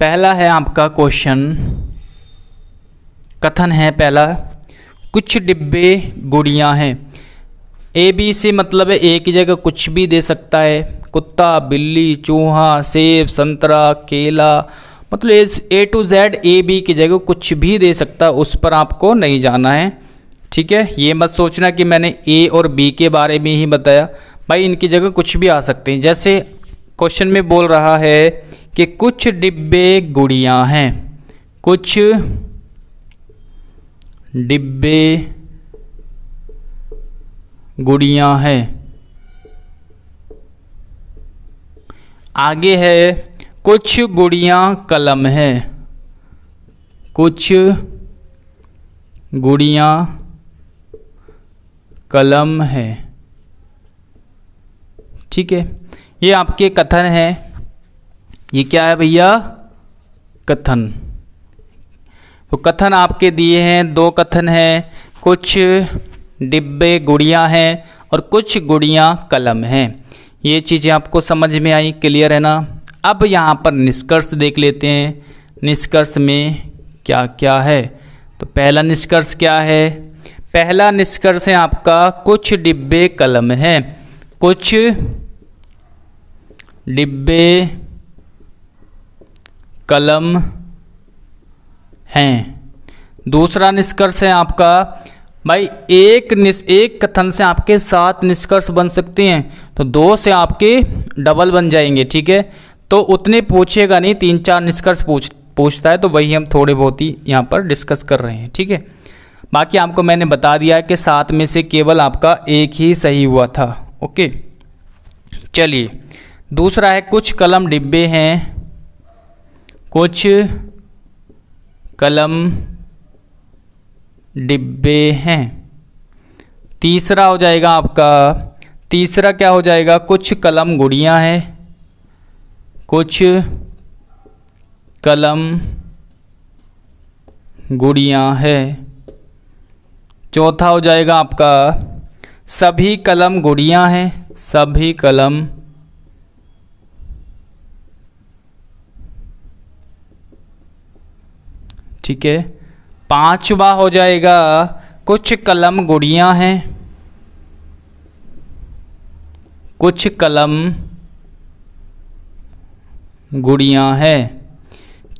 पहला है आपका क्वेश्चन कथन है पहला कुछ डिब्बे गुड़िया हैं ए बी से मतलब है जगह कुछ भी दे सकता है कुत्ता बिल्ली चूहा सेब संतरा केला मतलब इस A to Z A B की जगह कुछ भी दे सकता उस पर आपको नहीं जाना है ठीक है ये मत सोचना कि मैंने ए और बी के बारे में ही बताया भाई इनकी जगह कुछ भी आ सकते हैं जैसे क्वेश्चन में बोल रहा है कि कुछ डिब्बे गुड़ियाँ हैं कुछ डिब्बे गुड़ियाँ हैं आगे है कुछ गुड़िया कलम है कुछ गुड़िया कलम है ठीक है ये आपके कथन है ये क्या है भैया कथन तो कथन आपके दिए हैं दो कथन हैं कुछ डिब्बे गुड़िया हैं और कुछ गुड़िया कलम हैं ये चीज़ें आपको समझ में आई क्लियर है ना अब यहाँ पर निष्कर्ष देख लेते हैं निष्कर्ष में क्या क्या है तो पहला निष्कर्ष क्या है पहला निष्कर्ष है आपका कुछ डिब्बे कलम हैं कुछ डिब्बे कलम हैं दूसरा निष्कर्ष है आपका भाई एक निश एक कथन से आपके सात निष्कर्ष बन सकते हैं तो दो से आपके डबल बन जाएंगे ठीक है तो उतने पूछेगा नहीं तीन चार निष्कर्ष पूछ पूछता है तो वही हम थोड़े बहुत ही यहाँ पर डिस्कस कर रहे हैं ठीक है बाकी आपको मैंने बता दिया है कि सात में से केवल आपका एक ही सही हुआ था ओके चलिए दूसरा है कुछ कलम डिब्बे हैं कुछ कलम डिब्बे हैं तीसरा हो जाएगा आपका तीसरा क्या हो जाएगा कुछ कलम गुड़िया हैं कुछ कलम गुड़िया है चौथा हो जाएगा आपका सभी कलम गुड़िया हैं सभी कलम ठीक है पांचवा हो जाएगा कुछ कलम गुड़िया हैं कुछ कलम गुड़िया हैं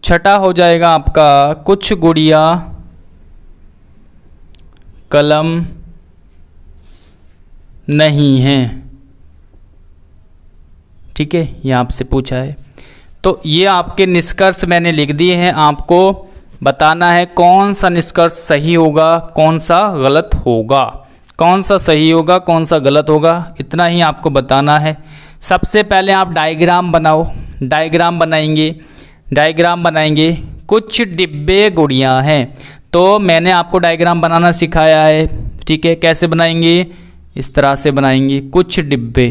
छठा हो जाएगा आपका कुछ गुड़िया कलम नहीं है ठीक है ये आपसे पूछा है तो ये आपके निष्कर्ष मैंने लिख दिए हैं आपको बताना है कौन सा निष्कर्ष सही होगा कौन सा गलत होगा कौन सा सही होगा कौन सा गलत होगा इतना ही आपको बताना है सबसे पहले आप डायग्राम बनाओ डायग्राम बनाएंगे डायग्राम बनाएंगे कुछ डिब्बे गुड़ियाँ हैं तो मैंने आपको डायग्राम बनाना सिखाया है ठीक है कैसे बनाएंगे इस तरह से बनाएंगे कुछ डिब्बे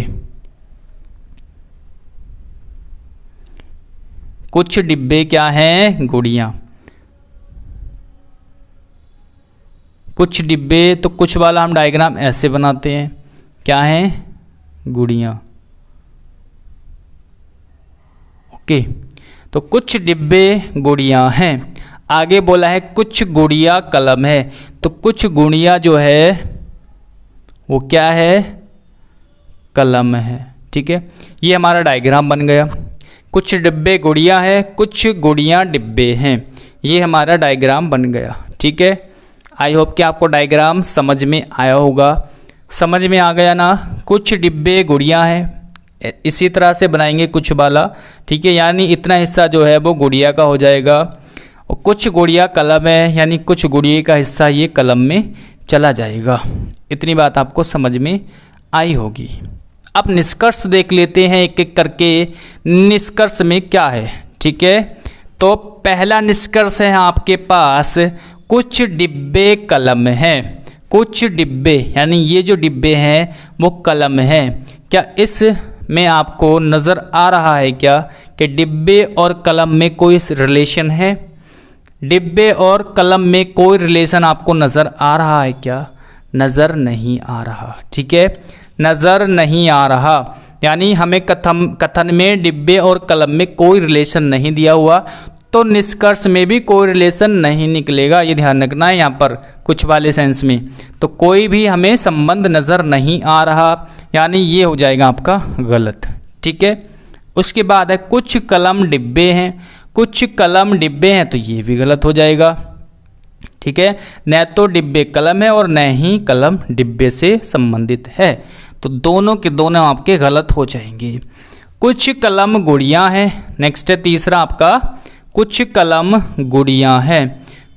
कुछ डिब्बे क्या हैं गुड़ियाँ कुछ डिब्बे तो कुछ वाला हम डायग्राम ऐसे बनाते हैं क्या है गुड़िया ओके तो कुछ डिब्बे गुड़िया हैं आगे बोला है कुछ गुड़िया कलम है तो कुछ गुड़िया जो है वो क्या है कलम है ठीक है ये हमारा डायग्राम बन गया कुछ डिब्बे गुड़िया है कुछ गुड़िया डिब्बे हैं ये हमारा डायग्राम बन गया ठीक है आई होप कि आपको डायग्राम समझ में आया होगा समझ में आ गया ना कुछ डिब्बे गुड़िया हैं इसी तरह से बनाएंगे कुछ बाला ठीक है यानी इतना हिस्सा जो है वो गुड़िया का हो जाएगा और कुछ गुड़िया कलम है यानी कुछ गुड़िए का हिस्सा ये कलम में चला जाएगा इतनी बात आपको समझ में आई होगी अब निष्कर्ष देख लेते हैं एक एक करके निष्कर्ष में क्या है ठीक है तो पहला निष्कर्ष है आपके पास कुछ डिब्बे कलम हैं कुछ डिब्बे यानी ये जो डिब्बे हैं वो कलम हैं क्या इस में आपको नज़र आ रहा है क्या कि डिब्बे और कलम में कोई रिलेशन है डिब्बे और कलम में कोई रिलेशन आपको नज़र आ रहा है क्या नज़र नहीं आ रहा ठीक है नज़र नहीं आ रहा यानी हमें कथम कथन में डिब्बे और कलम में कोई रिलेशन नहीं दिया हुआ तो निष्कर्ष में भी कोई रिलेशन नहीं निकलेगा ये ध्यान रखना है यहाँ पर कुछ वाले सेंस में तो कोई भी हमें संबंध नज़र नहीं आ रहा यानी ये हो जाएगा आपका गलत ठीक है उसके बाद है कुछ कलम डिब्बे हैं कुछ कलम डिब्बे हैं तो ये भी गलत हो जाएगा ठीक है न तो डिब्बे कलम है और न ही कलम डिब्बे से संबंधित है तो दोनों के दोनों आपके गलत हो जाएंगे कुछ कलम गुड़िया हैं नेक्स्ट है तीसरा आपका कुछ कलम गुड़िया हैं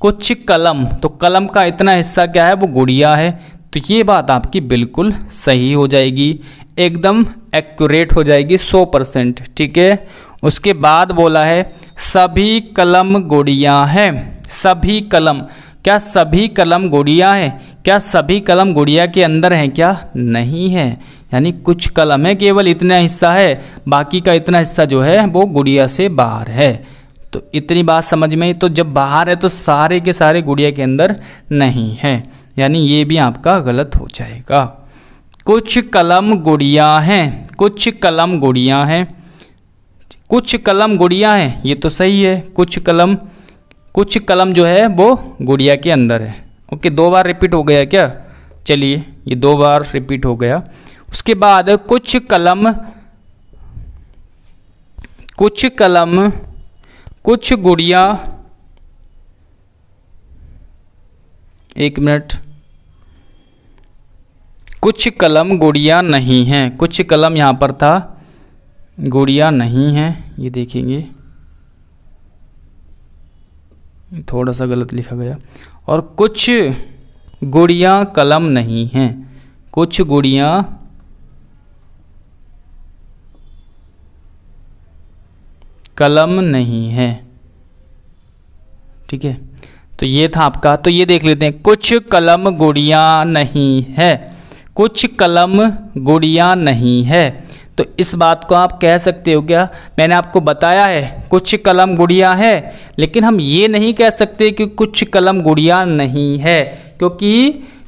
कुछ कलम तो कलम का इतना हिस्सा क्या है वो गुड़िया है तो ये बात आपकी बिल्कुल सही हो जाएगी एकदम एक्यूरेट हो जाएगी सौ परसेंट ठीक है उसके बाद बोला है सभी कलम गुड़िया हैं सभी कलम क्या सभी कलम गुड़िया है क्या सभी कलम गुड़िया के अंदर हैं क्या नहीं है यानी कुछ कलम है केवल इतना हिस्सा है बाकी का इतना हिस्सा जो है वो गुड़िया से बाहर है तो इतनी बात समझ में तो जब बाहर है तो सारे के सारे गुड़िया के अंदर नहीं है यानी ये भी आपका गलत हो जाएगा कुछ कलम गुड़िया हैं कुछ कलम गुड़िया हैं कुछ कलम गुड़िया हैं ये तो सही है कुछ कलम कुछ कलम जो है वो गुड़िया के अंदर है ओके दो बार रिपीट हो गया क्या चलिए ये दो बार रिपीट हो गया उसके बाद कुछ कलम कुछ कलम कुछ गुड़िया एक मिनट कुछ कलम गुड़िया नहीं है कुछ कलम यहाँ पर था गुड़िया नहीं है ये देखेंगे थोड़ा सा गलत लिखा गया और कुछ गुड़िया कलम नहीं है कुछ गुड़िया कलम नहीं है ठीक है तो ये था आपका तो ये देख लेते हैं कुछ कलम गुड़िया नहीं है कुछ कलम गुड़िया नहीं है तो इस बात को आप कह सकते हो क्या मैंने आपको बताया है कुछ कलम गुड़िया है लेकिन हम ये नहीं कह सकते कि कुछ कलम गुड़िया नहीं है क्योंकि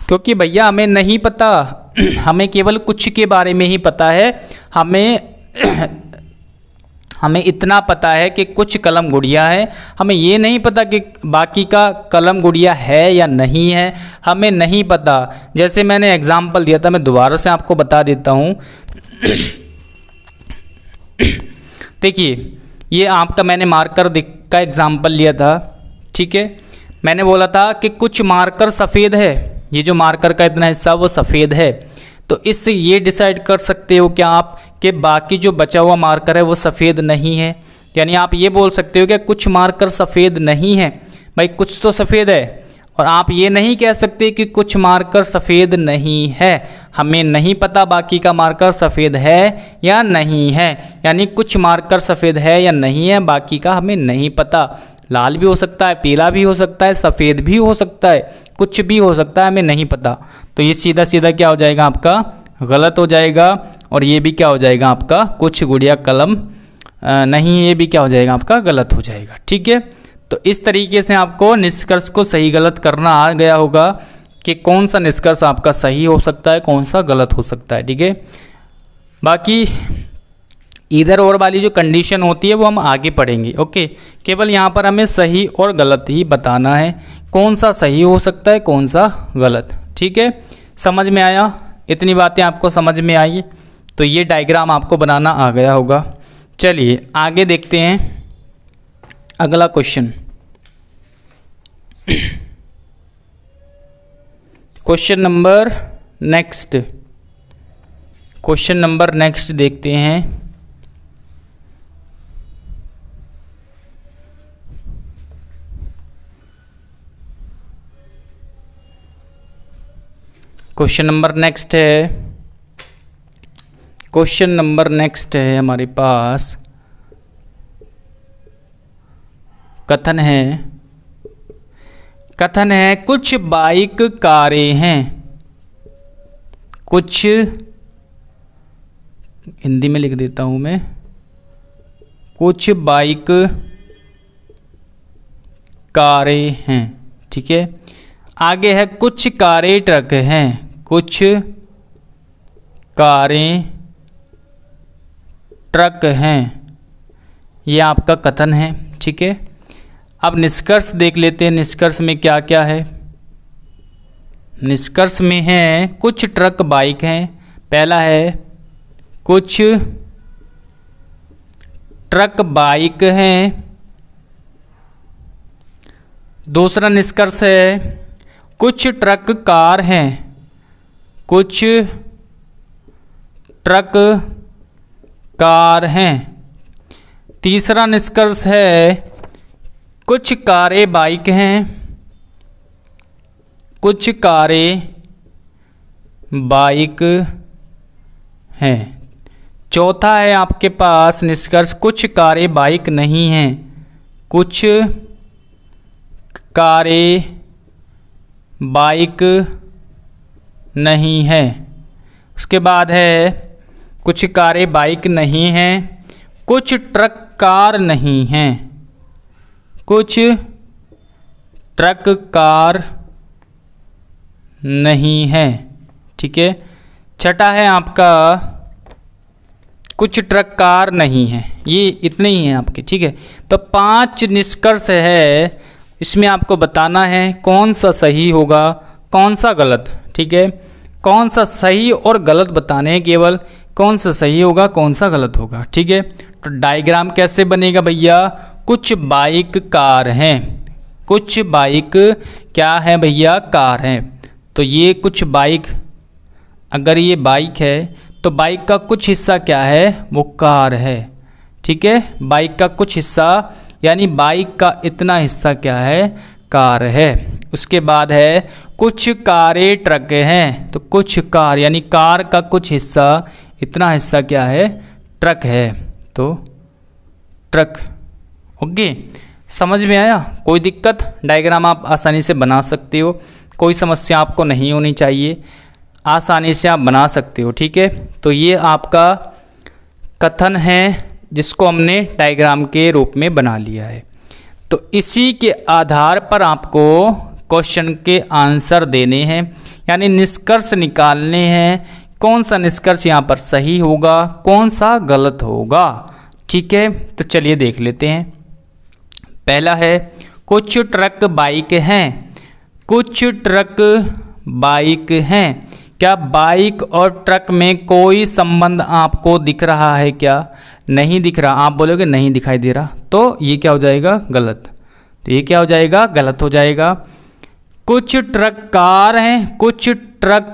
क्योंकि भैया हमें नहीं पता हमें केवल कुछ के बारे में ही पता है हमें हमें इतना पता है कि कुछ कलम गुड़िया है हमें ये नहीं पता कि बाकी का कलम गुड़िया है या नहीं है हमें नहीं पता जैसे मैंने एग्ज़ाम्पल दिया था मैं दोबारा से आपको बता देता हूँ देखिए ये आपका मैंने मार्कर का एग्ज़ाम्पल लिया था ठीक है मैंने बोला था कि कुछ मार्कर सफ़ेद है ये जो मार्कर का इतना हिस्सा वो सफ़ेद है तो इससे ये डिसाइड कर सकते हो कि आप कि बाकी जो बचा हुआ मार्कर है वो सफ़ेद नहीं है यानी आप ये बोल सकते हो कि कुछ मार्कर सफ़ेद नहीं है भाई कुछ तो सफ़ेद है और आप ये नहीं कह सकते कि कुछ मार्कर सफ़ेद नहीं है हमें नहीं पता बाकी का मार्कर सफ़ेद है या नहीं है यानी कुछ मार्कर सफ़ेद है या नहीं है बाकी का हमें नहीं पता लाल भी हो सकता है पीला भी हो सकता है सफ़ेद भी हो सकता है कुछ भी हो सकता है हमें नहीं पता तो ये सीधा सीधा क्या हो जाएगा आपका गलत हो जाएगा और ये भी क्या हो जाएगा आपका कुछ गुड़िया कलम नहीं ये भी क्या हो जाएगा आपका गलत हो जाएगा ठीक है तो इस तरीके से आपको निष्कर्ष को सही गलत करना आ गया होगा कि कौन सा निष्कर्ष आपका सही हो सकता है कौन सा गलत हो सकता है ठीक है बाकी इधर और वाली जो कंडीशन होती है वो हम आगे पढ़ेंगे ओके केवल यहाँ पर हमें सही और गलत ही बताना है कौन सा सही हो सकता है कौन सा गलत ठीक है समझ में आया इतनी बातें आपको समझ में आई तो ये डायग्राम आपको बनाना आ गया होगा चलिए आगे देखते हैं अगला question question number next question number next देखते हैं क्वेश्चन नंबर नेक्स्ट है क्वेश्चन नंबर नेक्स्ट है हमारे पास कथन है कथन है कुछ बाइक कारें हैं कुछ हिंदी में लिख देता हूं मैं कुछ बाइक कारें हैं ठीक है आगे है कुछ कारें ट्रक हैं कुछ कारें ट्रक हैं यह आपका कथन है ठीक है अब निष्कर्ष देख लेते हैं निष्कर्ष में क्या क्या है निष्कर्ष में है कुछ ट्रक बाइक हैं पहला है कुछ ट्रक बाइक हैं दूसरा निष्कर्ष है कुछ ट्रक कार हैं कुछ ट्रक कार हैं तीसरा निष्कर्ष है कुछ कारें बाइक हैं कुछ कारें बाइक हैं चौथा है आपके पास निष्कर्ष कुछ कारें बाइक नहीं हैं कुछ कारें बाइक नहीं है उसके बाद है कुछ कारें बाइक नहीं हैं कुछ ट्रक कार नहीं हैं कुछ ट्रक कार नहीं है ठीक है छठा है आपका कुछ ट्रक कार नहीं है ये इतने ही हैं आपके ठीक है तो पांच निष्कर्ष है इसमें आपको बताना है कौन सा सही होगा कौन सा गलत ठीक है कौन सा सही और गलत बताने हैं केवल कौन सा सही होगा कौन सा गलत होगा ठीक है तो डायग्राम कैसे बनेगा भैया कुछ बाइक कार हैं कुछ बाइक क्या है भैया कार हैं तो ये कुछ बाइक अगर ये बाइक है तो बाइक का कुछ हिस्सा क्या है वो कार है ठीक है बाइक का कुछ हिस्सा यानी बाइक का इतना हिस्सा क्या है कार है उसके बाद है कुछ कारें ट्रक हैं तो कुछ कार यानी कार का कुछ हिस्सा इतना हिस्सा क्या है ट्रक है तो ट्रक ओके समझ में आया कोई दिक्कत डायग्राम आप आसानी से बना सकते हो कोई समस्या आपको नहीं होनी चाहिए आसानी से आप बना सकते हो ठीक है तो ये आपका कथन है जिसको हमने डायग्राम के रूप में बना लिया है तो इसी के आधार पर आपको क्वेश्चन के आंसर देने हैं यानी निष्कर्ष निकालने हैं कौन सा निष्कर्ष यहाँ पर सही होगा कौन सा गलत होगा ठीक है तो चलिए देख लेते हैं पहला है कुछ ट्रक बाइक हैं कुछ ट्रक बाइक हैं क्या बाइक और ट्रक में कोई संबंध आपको दिख रहा है क्या नहीं दिख रहा आप बोलोगे नहीं दिखाई दे रहा तो ये क्या हो जाएगा गलत तो ये क्या हो जाएगा गलत हो जाएगा कुछ ट्रक कार हैं कुछ ट्रक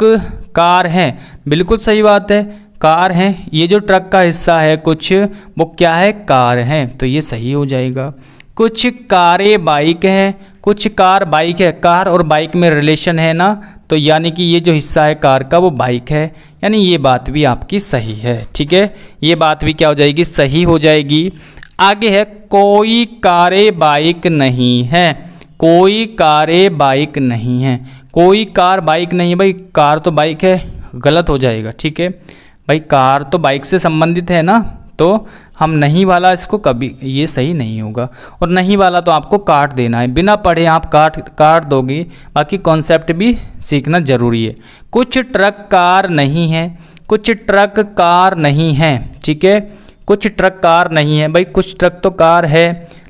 कार हैं बिल्कुल सही बात है कार हैं ये जो ट्रक का हिस्सा है कुछ वो क्या है कार हैं तो ये सही हो जाएगा कुछ कारें बाइक हैं कुछ कार बाइक है कार और बाइक में रिलेशन है ना तो यानी कि ये जो हिस्सा है कार का वो बाइक है यानी ये बात भी आपकी सही है ठीक है ये बात भी क्या हो जाएगी सही हो जाएगी आगे है कोई कारें बाइक नहीं है कोई कारे बाइक नहीं है कोई कार बाइक नहीं है भाई कार तो बाइक है गलत हो जाएगा ठीक है भाई कार तो बाइक से संबंधित है ना तो हम नहीं वाला इसको कभी ये सही नहीं होगा और नहीं वाला तो आपको काट देना है बिना पढ़े आप काट काट दोगे बाकी कॉन्सेप्ट भी सीखना ज़रूरी है कुछ ट्रक कार नहीं है कुछ ट्रक कार नहीं है ठीक है कुछ ट्रक कार नहीं है भाई कुछ ट्रक तो कार है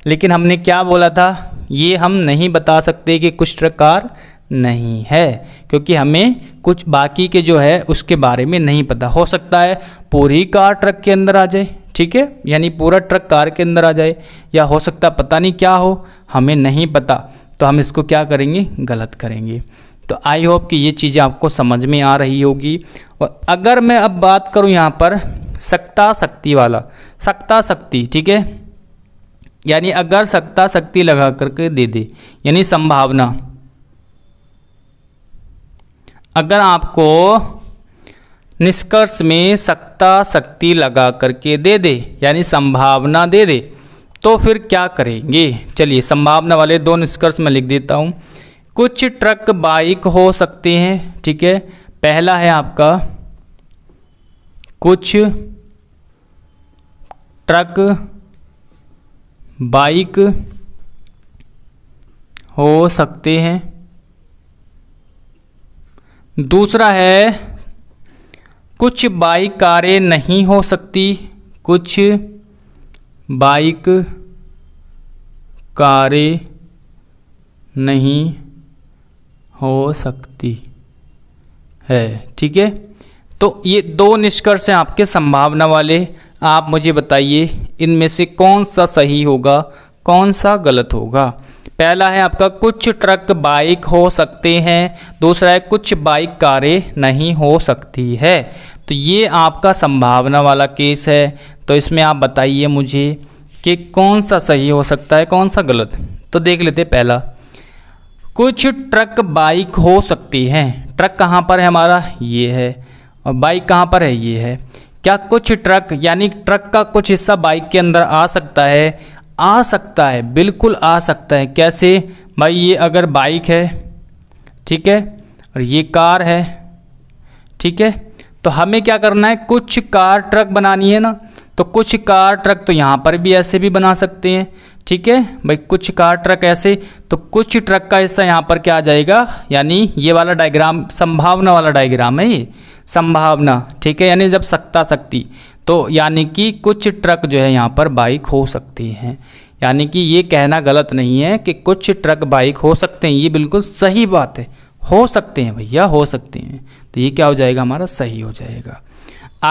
लेकिन हमने क्या बोला था ये हम नहीं बता सकते कि कुछ प्रकार नहीं है क्योंकि हमें कुछ बाकी के जो है उसके बारे में नहीं पता हो सकता है पूरी कार ट्रक के अंदर आ जाए ठीक है यानी पूरा ट्रक कार के अंदर आ जाए या हो सकता पता नहीं क्या हो हमें नहीं पता तो हम इसको क्या करेंगे गलत करेंगे तो आई होप कि ये चीज़ें आपको समझ में आ रही होगी और अगर मैं अब बात करूँ यहाँ पर सक्ता शक्ति वाला सक्ता शक्ति ठीक है यानी अगर सत्ता शक्ति लगा करके दे दे यानी संभावना अगर आपको निष्कर्ष में सत्ता शक्ति लगा करके दे दे यानी संभावना दे दे तो फिर क्या करेंगे चलिए संभावना वाले दो निष्कर्ष में लिख देता हूँ कुछ ट्रक बाइक हो सकते हैं ठीक है पहला है आपका कुछ ट्रक बाइक हो सकते हैं दूसरा है कुछ बाइक कारें नहीं हो सकती कुछ बाइक कारें नहीं हो सकती है ठीक है तो ये दो निष्कर्ष हैं आपके संभावना वाले आप मुझे बताइए इनमें से कौन सा सही होगा कौन सा गलत होगा पहला है आपका कुछ ट्रक बाइक हो सकते हैं दूसरा है कुछ बाइक कारें नहीं हो सकती है तो ये आपका संभावना वाला केस है तो इसमें आप बताइए मुझे कि कौन सा सही हो सकता है कौन सा गलत तो देख लेते पहला कुछ ट्रक बाइक हो सकती हैं ट्रक कहाँ पर है हमारा ये है और बाइक कहाँ पर है ये है क्या कुछ ट्रक यानी ट्रक का कुछ हिस्सा बाइक के अंदर आ सकता है आ सकता है बिल्कुल आ सकता है कैसे भाई ये अगर बाइक है ठीक है और ये कार है ठीक है तो हमें क्या करना है कुछ कार ट्रक बनानी है ना तो कुछ कार ट्रक तो यहाँ पर भी ऐसे भी बना सकते हैं ठीक है भाई कुछ कार ट्रक ऐसे तो कुछ ट्रक का हिस्सा यहाँ पर क्या आ जाएगा यानी ये वाला डायग्राम संभावना वाला डायग्राम है ये संभावना ठीक है यानी जब सकता सकती तो यानी कि कुछ ट्रक जो है यहाँ पर बाइक हो सकती हैं यानी कि ये कहना गलत नहीं है कि कुछ ट्रक बाइक हो सकते हैं ये बिल्कुल सही बात है हो सकते हैं भैया हो सकते हैं तो ये क्या हो जाएगा हमारा सही हो जाएगा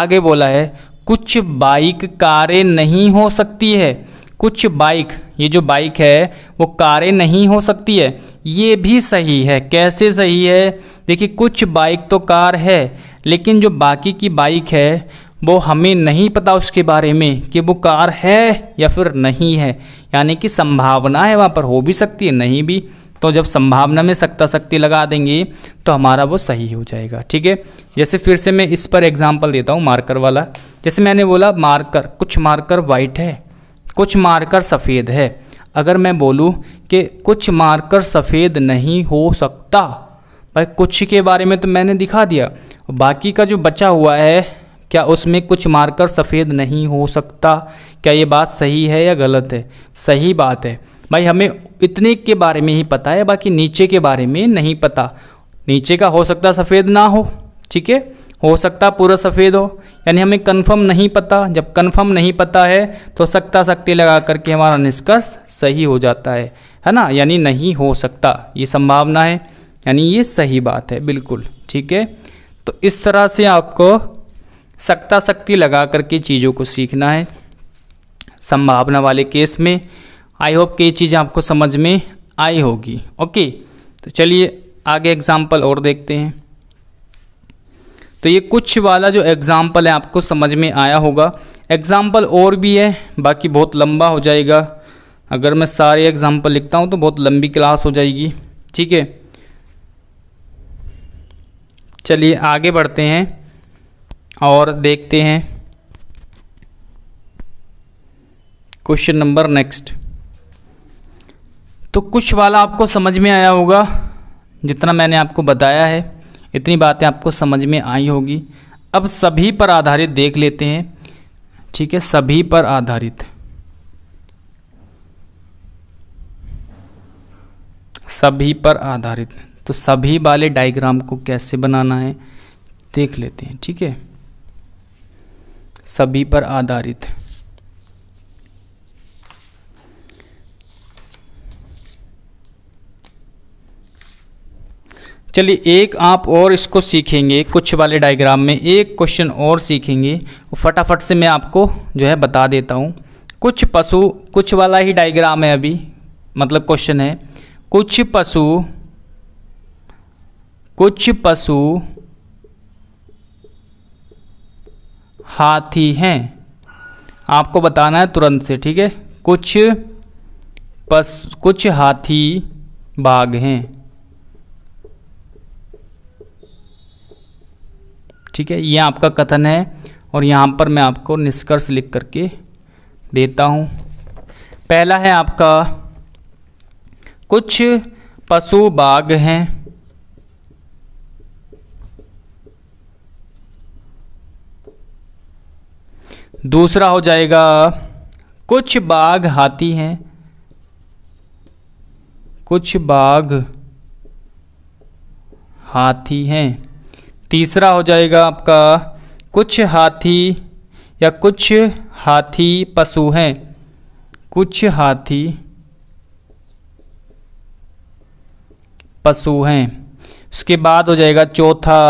आगे बोला है कुछ बाइक कारें नहीं हो सकती है कुछ बाइक ये जो बाइक है वो कारें नहीं हो सकती है ये भी सही है कैसे सही है देखिए कुछ बाइक तो कार है लेकिन जो बाकी की बाइक है वो हमें नहीं पता उसके बारे में कि वो कार है या फिर नहीं है यानी कि संभावना है वहाँ पर हो भी सकती है नहीं भी तो जब संभावना में सकता सकती लगा देंगे तो हमारा वो सही हो जाएगा ठीक है जैसे फिर से मैं इस पर एग्जाम्पल देता हूँ मार्कर वाला जैसे मैंने बोला मार्कर कुछ मार्कर वाइट है कुछ मार्कर सफ़ेद है अगर मैं बोलूँ कि कुछ मार्कर सफ़ेद नहीं हो सकता भाई कुछ के बारे में तो मैंने दिखा दिया बाकी का जो बचा हुआ है क्या उसमें कुछ मार्कर सफ़ेद नहीं हो सकता क्या ये बात सही है या गलत है सही बात है भाई हमें इतने के बारे में ही पता है बाकी नीचे के बारे में नहीं पता नीचे का हो सकता सफ़ेद ना हो ठीक है हो सकता पूरा सफ़ेद हो यानी हमें कंफर्म नहीं पता जब कंफर्म नहीं पता है तो सकता शक्ति लगा करके हमारा निष्कर्ष सही हो जाता है है ना यानी नहीं हो सकता ये संभावना है यानी ये सही बात है बिल्कुल ठीक है तो इस तरह से आपको सकता शक्ति लगा करके चीज़ों को सीखना है संभावना वाले केस में आई होप कि ये चीज़ आपको समझ में आई होगी ओके तो चलिए आगे एग्जाम्पल और देखते हैं तो ये कुछ वाला जो एग्ज़ाम्पल है आपको समझ में आया होगा एग्ज़ाम्पल और भी है बाकी बहुत लंबा हो जाएगा अगर मैं सारे एग्ज़ाम्पल लिखता हूँ तो बहुत लंबी क्लास हो जाएगी ठीक है चलिए आगे बढ़ते हैं और देखते हैं क्वेश्चन नंबर नेक्स्ट तो कुछ वाला आपको समझ में आया होगा जितना मैंने आपको बताया है इतनी बातें आपको समझ में आई होगी अब सभी पर आधारित देख लेते हैं ठीक है सभी पर आधारित सभी पर आधारित तो सभी वाले डायग्राम को कैसे बनाना है देख लेते हैं ठीक है सभी पर आधारित चलिए एक आप और इसको सीखेंगे कुछ वाले डायग्राम में एक क्वेश्चन और सीखेंगे फटाफट से मैं आपको जो है बता देता हूँ कुछ पशु कुछ वाला ही डायग्राम है अभी मतलब क्वेश्चन है कुछ पशु कुछ पशु हाथी हैं आपको बताना है तुरंत से ठीक है कुछ पस कुछ हाथी बाघ हैं ठीक है ये आपका कथन है और यहाँ पर मैं आपको निष्कर्ष लिख करके देता हूँ पहला है आपका कुछ पशु बाघ हैं दूसरा हो जाएगा कुछ बाघ हाथी हैं कुछ बाघ हाथी हैं तीसरा हो जाएगा आपका कुछ हाथी या कुछ हाथी पशु हैं कुछ हाथी पशु हैं उसके बाद हो जाएगा चौथा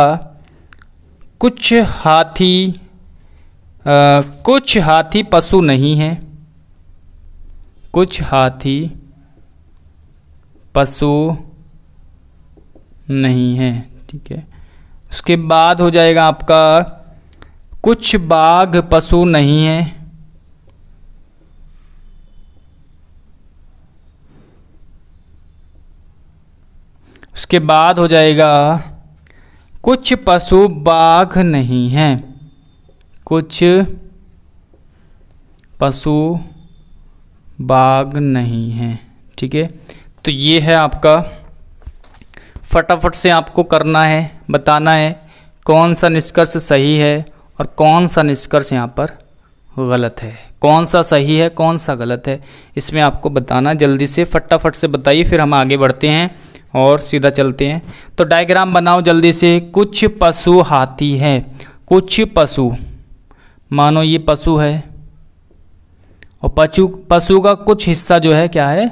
कुछ हाथी आ, कुछ हाथी पशु नहीं हैं कुछ हाथी पशु नहीं हैं ठीक है उसके बाद हो जाएगा आपका कुछ बाघ पशु नहीं है उसके बाद हो जाएगा कुछ पशु बाघ नहीं है कुछ पशु बाघ नहीं है ठीक है तो ये है आपका फटाफट से आपको करना है बताना है कौन सा निष्कर्ष सही है और कौन सा निष्कर्ष यहाँ पर गलत है कौन सा सही है कौन सा गलत है इसमें आपको बताना जल्दी से फटाफट से बताइए फिर हम आगे बढ़ते हैं और सीधा चलते हैं तो डायग्राम बनाओ जल्दी से कुछ पशु हाथी हैं कुछ पशु मानो ये पशु है और पशु पशु का कुछ हिस्सा जो है क्या है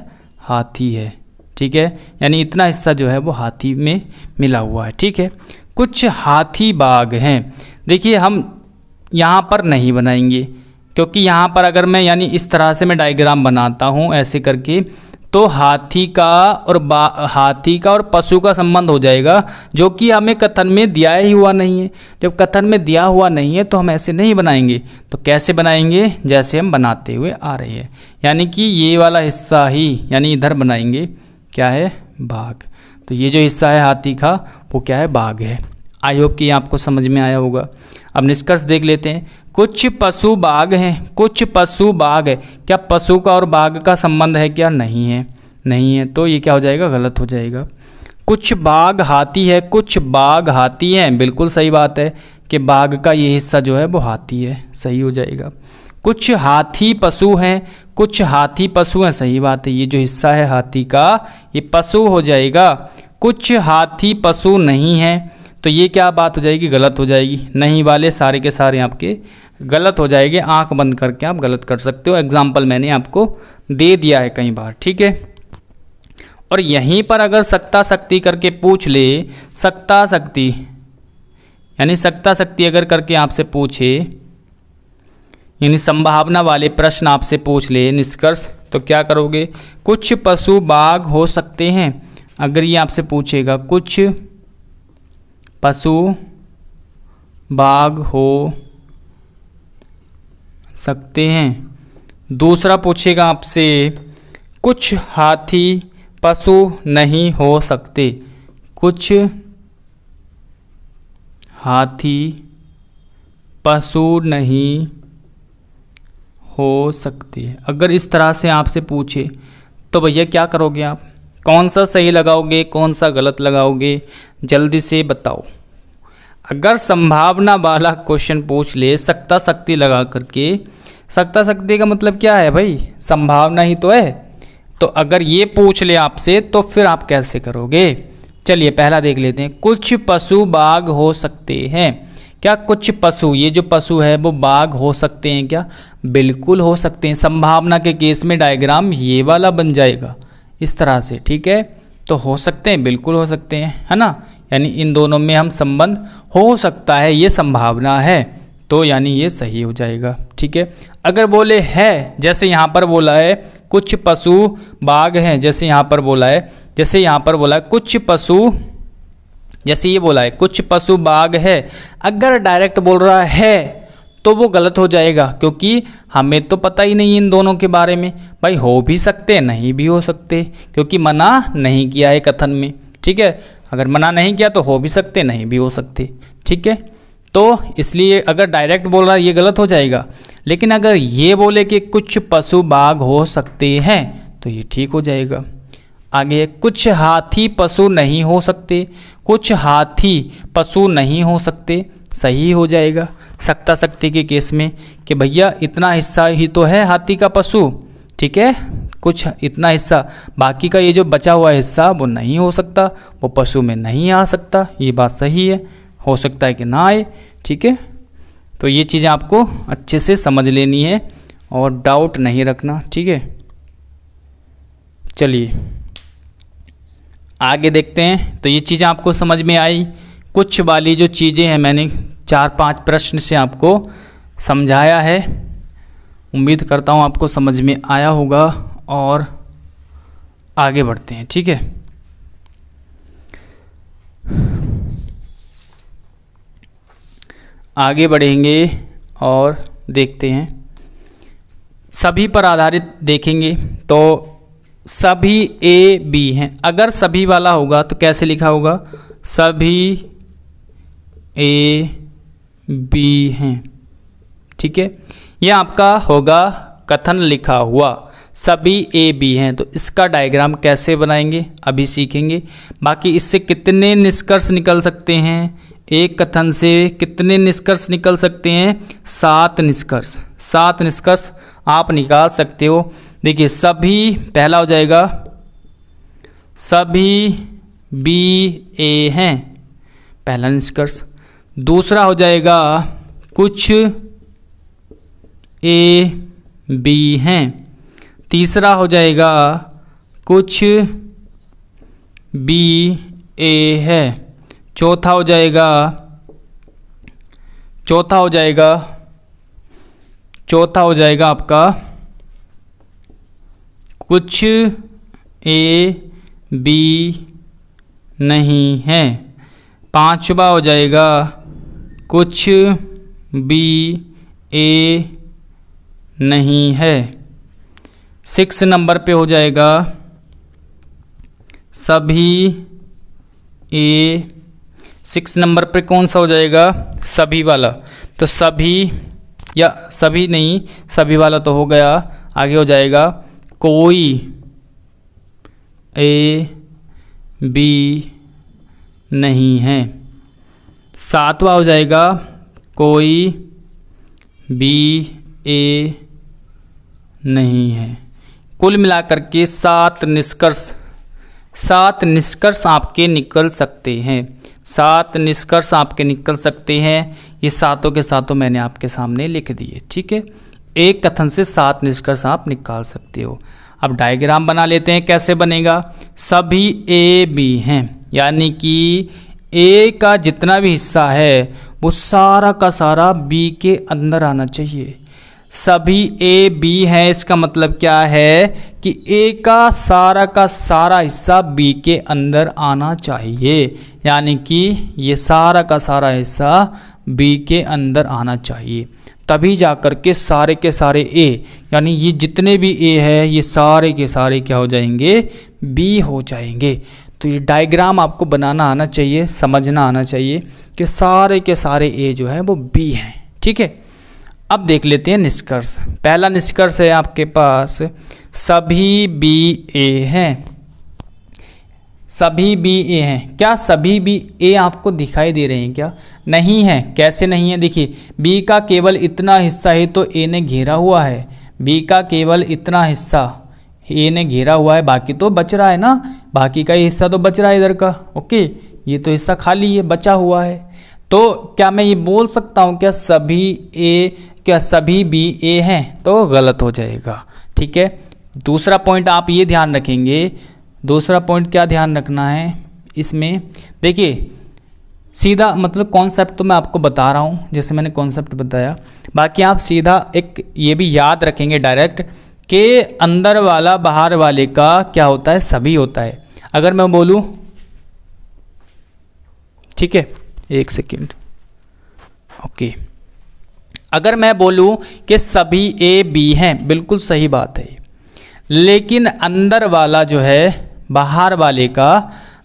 हाथी है ठीक है यानी इतना हिस्सा जो है वो हाथी में मिला हुआ है ठीक है कुछ हाथी बाग हैं देखिए हम यहाँ पर नहीं बनाएंगे क्योंकि यहाँ पर अगर मैं यानी इस तरह से मैं डायग्राम बनाता हूँ ऐसे करके तो हाथी का और बा हाथी का और पशु का संबंध हो जाएगा जो कि हमें कथन में दिया ही हुआ नहीं है जब कथन में दिया हुआ नहीं है तो हम ऐसे नहीं बनाएंगे तो कैसे बनाएंगे जैसे हम बनाते हुए आ रहे हैं यानी कि ये वाला हिस्सा ही यानी इधर बनाएंगे क्या है बाघ तो ये जो हिस्सा है हाथी का वो क्या है बाघ है आई होप कि आपको समझ में आया होगा अब निष्कर्ष देख लेते हैं कुछ पशु बाघ हैं कुछ पशु बाघ है क्या पशु का और बाघ का संबंध है क्या नहीं है नहीं है तो ये क्या हो जाएगा गलत हो जाएगा कुछ बाघ हाथी है कुछ बाघ हाथी हैं बिल्कुल सही बात है कि बाघ का ये हिस्सा जो है वो हाथी है सही हो जाएगा कुछ हाथी पशु हैं कुछ हाथी पशु हैं सही बात है ये जो हिस्सा है हाथी का ये पशु हो जाएगा कुछ हाथी पशु नहीं हैं तो ये क्या बात हो जाएगी गलत हो जाएगी नहीं वाले सारे के सारे आपके गलत हो जाएंगे आंख बंद करके आप गलत कर सकते हो एग्जाम्पल मैंने आपको दे दिया है कई बार ठीक है और यहीं पर अगर सत्ता शक्ति करके पूछ ले सत्ता शक्ति यानी सत्ता शक्ति अगर करके आपसे पूछे यानी संभावना वाले प्रश्न आपसे पूछ ले निष्कर्ष तो क्या करोगे कुछ पशु बाघ हो सकते हैं अगर ये आपसे पूछेगा कुछ पशु बाघ हो सकते हैं दूसरा पूछेगा आपसे कुछ हाथी पशु नहीं हो सकते कुछ हाथी पशु नहीं हो सकती है अगर इस तरह से आपसे पूछे तो भैया क्या करोगे आप कौन सा सही लगाओगे कौन सा गलत लगाओगे जल्दी से बताओ अगर संभावना वाला क्वेश्चन पूछ ले सकता शक्ति लगा करके सकता शक्ति का मतलब क्या है भाई संभावना ही तो है तो अगर ये पूछ ले आपसे तो फिर आप कैसे करोगे चलिए पहला देख लेते हैं कुछ पशु बाघ हो सकते हैं क्या कुछ पशु ये जो पशु है वो बाघ हो सकते हैं क्या बिल्कुल हो सकते हैं संभावना के केस में डायग्राम ये वाला बन जाएगा इस तरह से ठीक है तो हो सकते हैं बिल्कुल हो सकते हैं है ना यानी इन दोनों में हम संबंध हो सकता है ये संभावना है तो यानी ये सही हो जाएगा ठीक है अगर बोले है जैसे यहाँ पर बोला है कुछ पशु बाघ हैं जैसे यहाँ पर बोला है जैसे यहाँ पर बोला है कुछ पशु जैसे ये बोला है कुछ पशु बाघ है अगर डायरेक्ट बोल रहा है तो वो गलत हो जाएगा क्योंकि हमें तो पता ही नहीं इन दोनों के बारे में भाई हो भी सकते नहीं भी हो सकते क्योंकि मना नहीं किया है कथन में ठीक है अगर मना नहीं किया तो हो भी सकते नहीं भी हो सकते ठीक है तो इसलिए अगर डायरेक्ट बोल रहा है ये गलत हो जाएगा लेकिन अगर ये बोले कि कुछ पशु बाघ हो सकते हैं तो ये ठीक हो जाएगा आगे कुछ हाथी पशु नहीं हो सकते कुछ हाथी पशु नहीं हो सकते सही हो जाएगा सकता शक्ति के केस में कि भैया इतना हिस्सा ही तो है हाथी का पशु ठीक है कुछ इतना हिस्सा बाकी का ये जो बचा हुआ हिस्सा वो नहीं हो सकता वो पशु में नहीं आ सकता ये बात सही है हो सकता है कि ना आए ठीक है तो ये चीज़ें आपको अच्छे से समझ लेनी है और डाउट नहीं रखना ठीक है चलिए आगे देखते हैं तो ये चीज़ें आपको समझ में आई कुछ वाली जो चीज़ें हैं मैंने चार पांच प्रश्न से आपको समझाया है उम्मीद करता हूँ आपको समझ में आया होगा और आगे बढ़ते हैं ठीक है आगे बढ़ेंगे और देखते हैं सभी पर आधारित देखेंगे तो सभी ए बी हैं अगर सभी वाला होगा तो कैसे लिखा होगा सभी ए बी हैं ठीक है ये आपका होगा कथन लिखा हुआ सभी ए बी हैं तो इसका डायग्राम कैसे बनाएंगे अभी सीखेंगे बाकी इससे कितने निष्कर्ष निकल सकते हैं एक कथन से कितने निष्कर्ष निकल सकते हैं सात निष्कर्ष सात निष्कर्ष आप निकाल सकते हो देखिए सभी पहला हो जाएगा सभी बी ए हैं पहला निष्कर्ष दूसरा हो जाएगा कुछ ए बी हैं तीसरा हो जाएगा कुछ बी ए है चौथा हो जाएगा चौथा हो जाएगा चौथा हो जाएगा आपका कुछ ए बी नहीं है पांचवा हो जाएगा कुछ बी ए नहीं है सिक्स नंबर पे हो जाएगा सभी ए सिक्स नंबर पे कौन सा हो जाएगा सभी वाला तो सभी या सभी नहीं सभी वाला तो हो गया आगे हो जाएगा कोई ए बी नहीं है सातवा हो जाएगा कोई बी ए नहीं है कुल मिलाकर के सात निष्कर्ष सात निष्कर्ष आपके निकल सकते हैं सात निष्कर्ष आपके निकल सकते हैं ये सातों के सातों मैंने आपके सामने लिख दिए ठीक है एक कथन से सात निष्कर्ष आप निकाल सकते हो अब डायग्राम बना लेते हैं कैसे बनेगा सभी ए बी हैं यानी कि ए का जितना भी हिस्सा है वो सारा का सारा बी के अंदर आना चाहिए सभी ए बी हैं इसका मतलब क्या है कि ए का सारा का सारा हिस्सा बी के अंदर आना चाहिए यानी कि ये सारा का सारा हिस्सा बी के अंदर आना चाहिए तभी जा कर के सारे के सारे ए यानी ये जितने भी ए है ये सारे के सारे क्या हो जाएंगे बी हो जाएंगे तो ये डायग्राम आपको बनाना आना चाहिए समझना आना चाहिए कि सारे के सारे ए जो है वो बी हैं ठीक है अब देख लेते हैं निष्कर्ष पहला निष्कर्ष है आपके पास सभी बी ए हैं सभी बी ए हैं क्या सभी बी ए आपको दिखाई दे रहे हैं क्या नहीं है कैसे नहीं है देखिए बी का केवल इतना हिस्सा ही तो ए ने घेरा हुआ है बी का केवल इतना हिस्सा ए ने घेरा हुआ है बाकी तो बच रहा है ना बाकी का ये हिस्सा तो बच रहा है इधर का ओके ये तो हिस्सा खाली है बचा हुआ है तो क्या मैं ये बोल सकता हूँ क्या सभी ए क्या सभी बी ए हैं तो गलत हो जाएगा ठीक है दूसरा पॉइंट आप ये ध्यान रखेंगे दूसरा पॉइंट क्या ध्यान रखना है इसमें देखिए सीधा मतलब कॉन्सेप्ट तो मैं आपको बता रहा हूँ जैसे मैंने कॉन्सेप्ट बताया बाकी आप सीधा एक ये भी याद रखेंगे डायरेक्ट के अंदर वाला बाहर वाले का क्या होता है सभी होता है अगर मैं बोलूँ ठीक है एक सेकेंड ओके अगर मैं बोलूँ कि सभी ए बी हैं बिल्कुल सही बात है लेकिन अंदर वाला जो है बाहर वाले का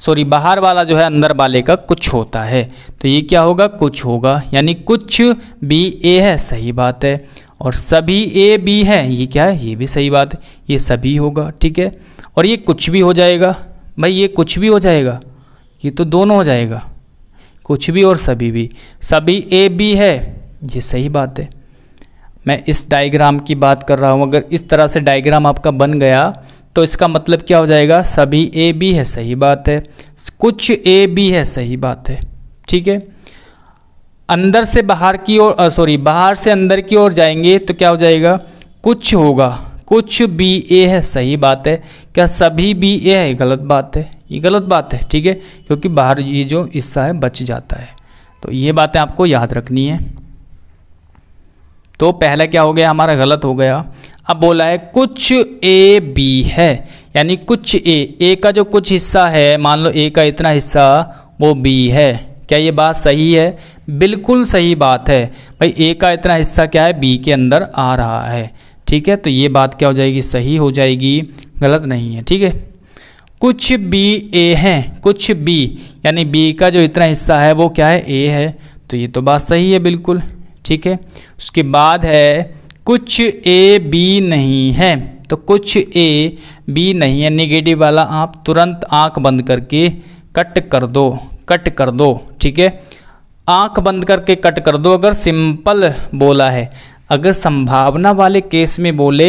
सॉरी बाहर वाला जो है अंदर वाले का कुछ होता है तो ये क्या होगा कुछ होगा यानी कुछ बी ए है सही बात है और सभी ए बी है ये क्या है ये भी सही बात है ये सभी होगा ठीक है और ये कुछ भी हो जाएगा भाई ये कुछ भी हो जाएगा ये तो दोनों हो जाएगा कुछ भी और सभी भी सभी ए बी है ये सही बात है मैं इस डायग्राम की बात कर रहा हूँ अगर इस तरह से डायग्राम आपका बन गया तो इसका मतलब क्या हो जाएगा सभी ए बी है सही बात है कुछ ए बी है सही बात है ठीक है अंदर से बाहर की ओर सॉरी बाहर से अंदर की ओर जाएंगे तो क्या हो जाएगा कुछ होगा कुछ बी ए है सही बात है क्या सभी बी ए है गलत बात है ये गलत बात है ठीक है क्योंकि बाहर ये जो हिस्सा है बच जाता है तो ये बातें आपको याद रखनी है तो पहला क्या हो गया हमारा गलत हो गया अब बोला है कुछ ए बी है यानी कुछ ए ए का जो कुछ हिस्सा है मान लो ए का इतना हिस्सा वो बी है क्या ये बात सही है बिल्कुल सही बात है भाई ए का इतना हिस्सा क्या है बी के अंदर आ रहा है ठीक है तो ये बात क्या हो जाएगी सही हो जाएगी गलत नहीं है ठीक है कुछ बी ए हैं कुछ बी यानी बी का जो इतना हिस्सा है वो क्या है ए है तो ये तो बात सही है बिल्कुल ठीक है उसके बाद है कुछ ए बी नहीं है तो कुछ ए बी नहीं है निगेटिव वाला आप तुरंत आंख बंद करके कट कर दो कट कर दो ठीक है आंख बंद करके कट कर दो अगर सिंपल बोला है अगर संभावना वाले केस में बोले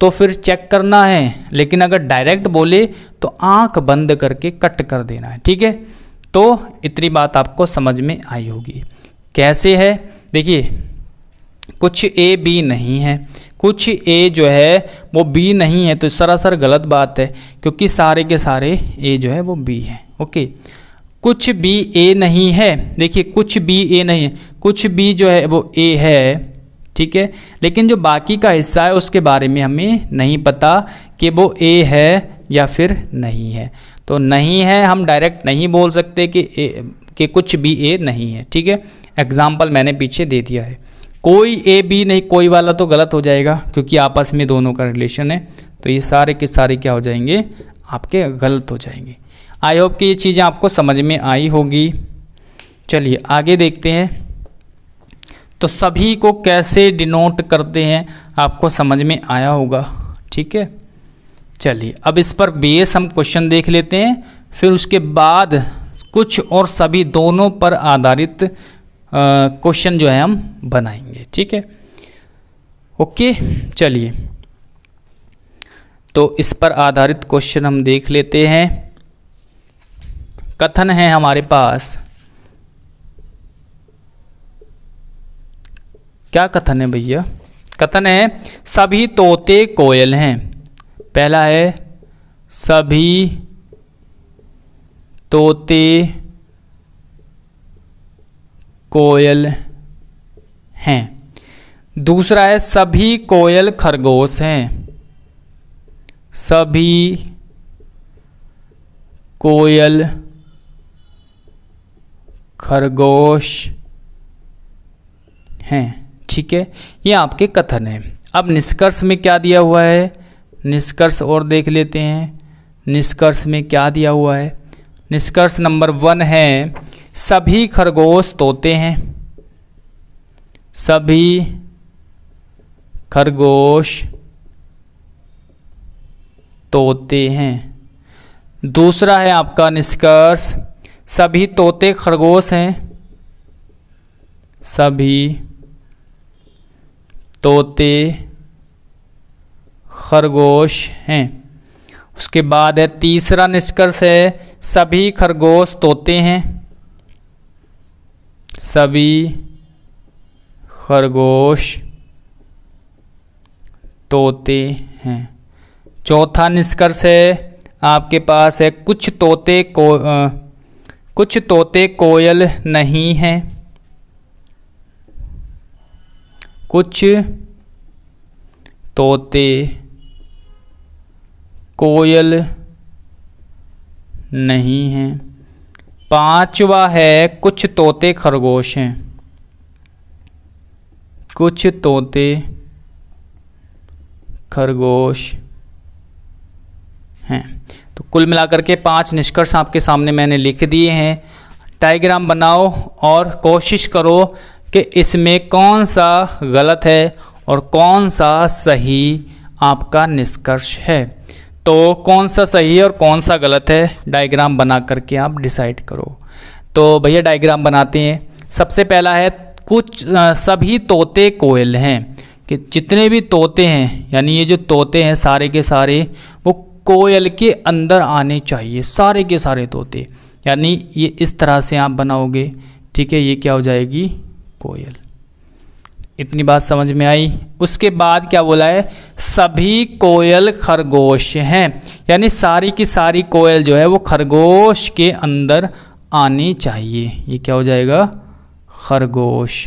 तो फिर चेक करना है लेकिन अगर डायरेक्ट बोले तो आंख बंद करके कट कर देना है ठीक है तो इतनी बात आपको समझ में आई होगी कैसे है देखिए कुछ ए बी नहीं है कुछ ए जो है वो बी नहीं है तो सरासर गलत बात है क्योंकि सारे के सारे ए जो है वो बी है ओके कुछ बी ए नहीं है देखिए कुछ बी ए नहीं है कुछ बी जो है वो ए है ठीक है लेकिन जो बाकी का हिस्सा है उसके बारे में हमें नहीं पता कि वो ए है या फिर नहीं है तो नहीं है हम डायरेक्ट नहीं बोल सकते कि ए कि कुछ भी ए नहीं है ठीक है एग्ज़ाम्पल मैंने पीछे दे दिया है कोई ए बी नहीं कोई वाला तो गलत हो जाएगा क्योंकि आपस में दोनों का रिलेशन है तो ये सारे के सारे क्या हो जाएंगे आपके गलत हो जाएंगे आई होप कि ये चीज़ें आपको समझ में आई होगी चलिए आगे देखते हैं तो सभी को कैसे डिनोट करते हैं आपको समझ में आया होगा ठीक है चलिए अब इस पर बेस हम क्वेश्चन देख लेते हैं फिर उसके बाद कुछ और सभी दोनों पर आधारित क्वेश्चन जो है हम बनाएंगे ठीक है ओके चलिए तो इस पर आधारित क्वेश्चन हम देख लेते हैं कथन है हमारे पास क्या कथन है भैया कथन है सभी तोते कोयल हैं पहला है सभी तोते कोयल हैं दूसरा है सभी कोयल खरगोश हैं सभी कोयल खरगोश हैं ठीक है ये आपके कथन है अब निष्कर्ष में क्या दिया हुआ है निष्कर्ष और देख लेते हैं निष्कर्ष में क्या दिया हुआ है निष्कर्ष नंबर वन है सभी खरगोश तोते हैं सभी खरगोश तोते हैं दूसरा है आपका निष्कर्ष सभी तोते खरगोश हैं सभी तोते खरगोश हैं उसके बाद है तीसरा निष्कर्ष है सभी खरगोश तोते हैं सभी खरगोश तोते हैं चौथा निष्कर्ष है आपके पास है कुछ तोते को आ, कुछ तोते कोयल नहीं हैं कुछ तोते कोयल नहीं हैं पांचवा है कुछ तोते खरगोश हैं कुछ तोते खरगोश हैं तो कुल मिलाकर के पांच निष्कर्ष आपके सामने मैंने लिख दिए हैं डायग्राम बनाओ और कोशिश करो कि इसमें कौन सा गलत है और कौन सा सही आपका निष्कर्ष है तो कौन सा सही है और कौन सा गलत है डायग्राम बना करके आप डिसाइड करो तो भैया डायग्राम बनाते हैं सबसे पहला है कुछ सभी तोते कोयल हैं कि जितने भी तोते हैं यानी ये जो तोते हैं सारे के सारे वो कोयल के अंदर आने चाहिए सारे के सारे तोते यानी ये इस तरह से आप बनाओगे ठीक है ये क्या हो जाएगी कोयल इतनी बात समझ में आई उसके बाद क्या बोला है सभी कोयल खरगोश हैं यानी सारी की सारी कोयल जो है वो खरगोश के अंदर आनी चाहिए ये क्या हो जाएगा खरगोश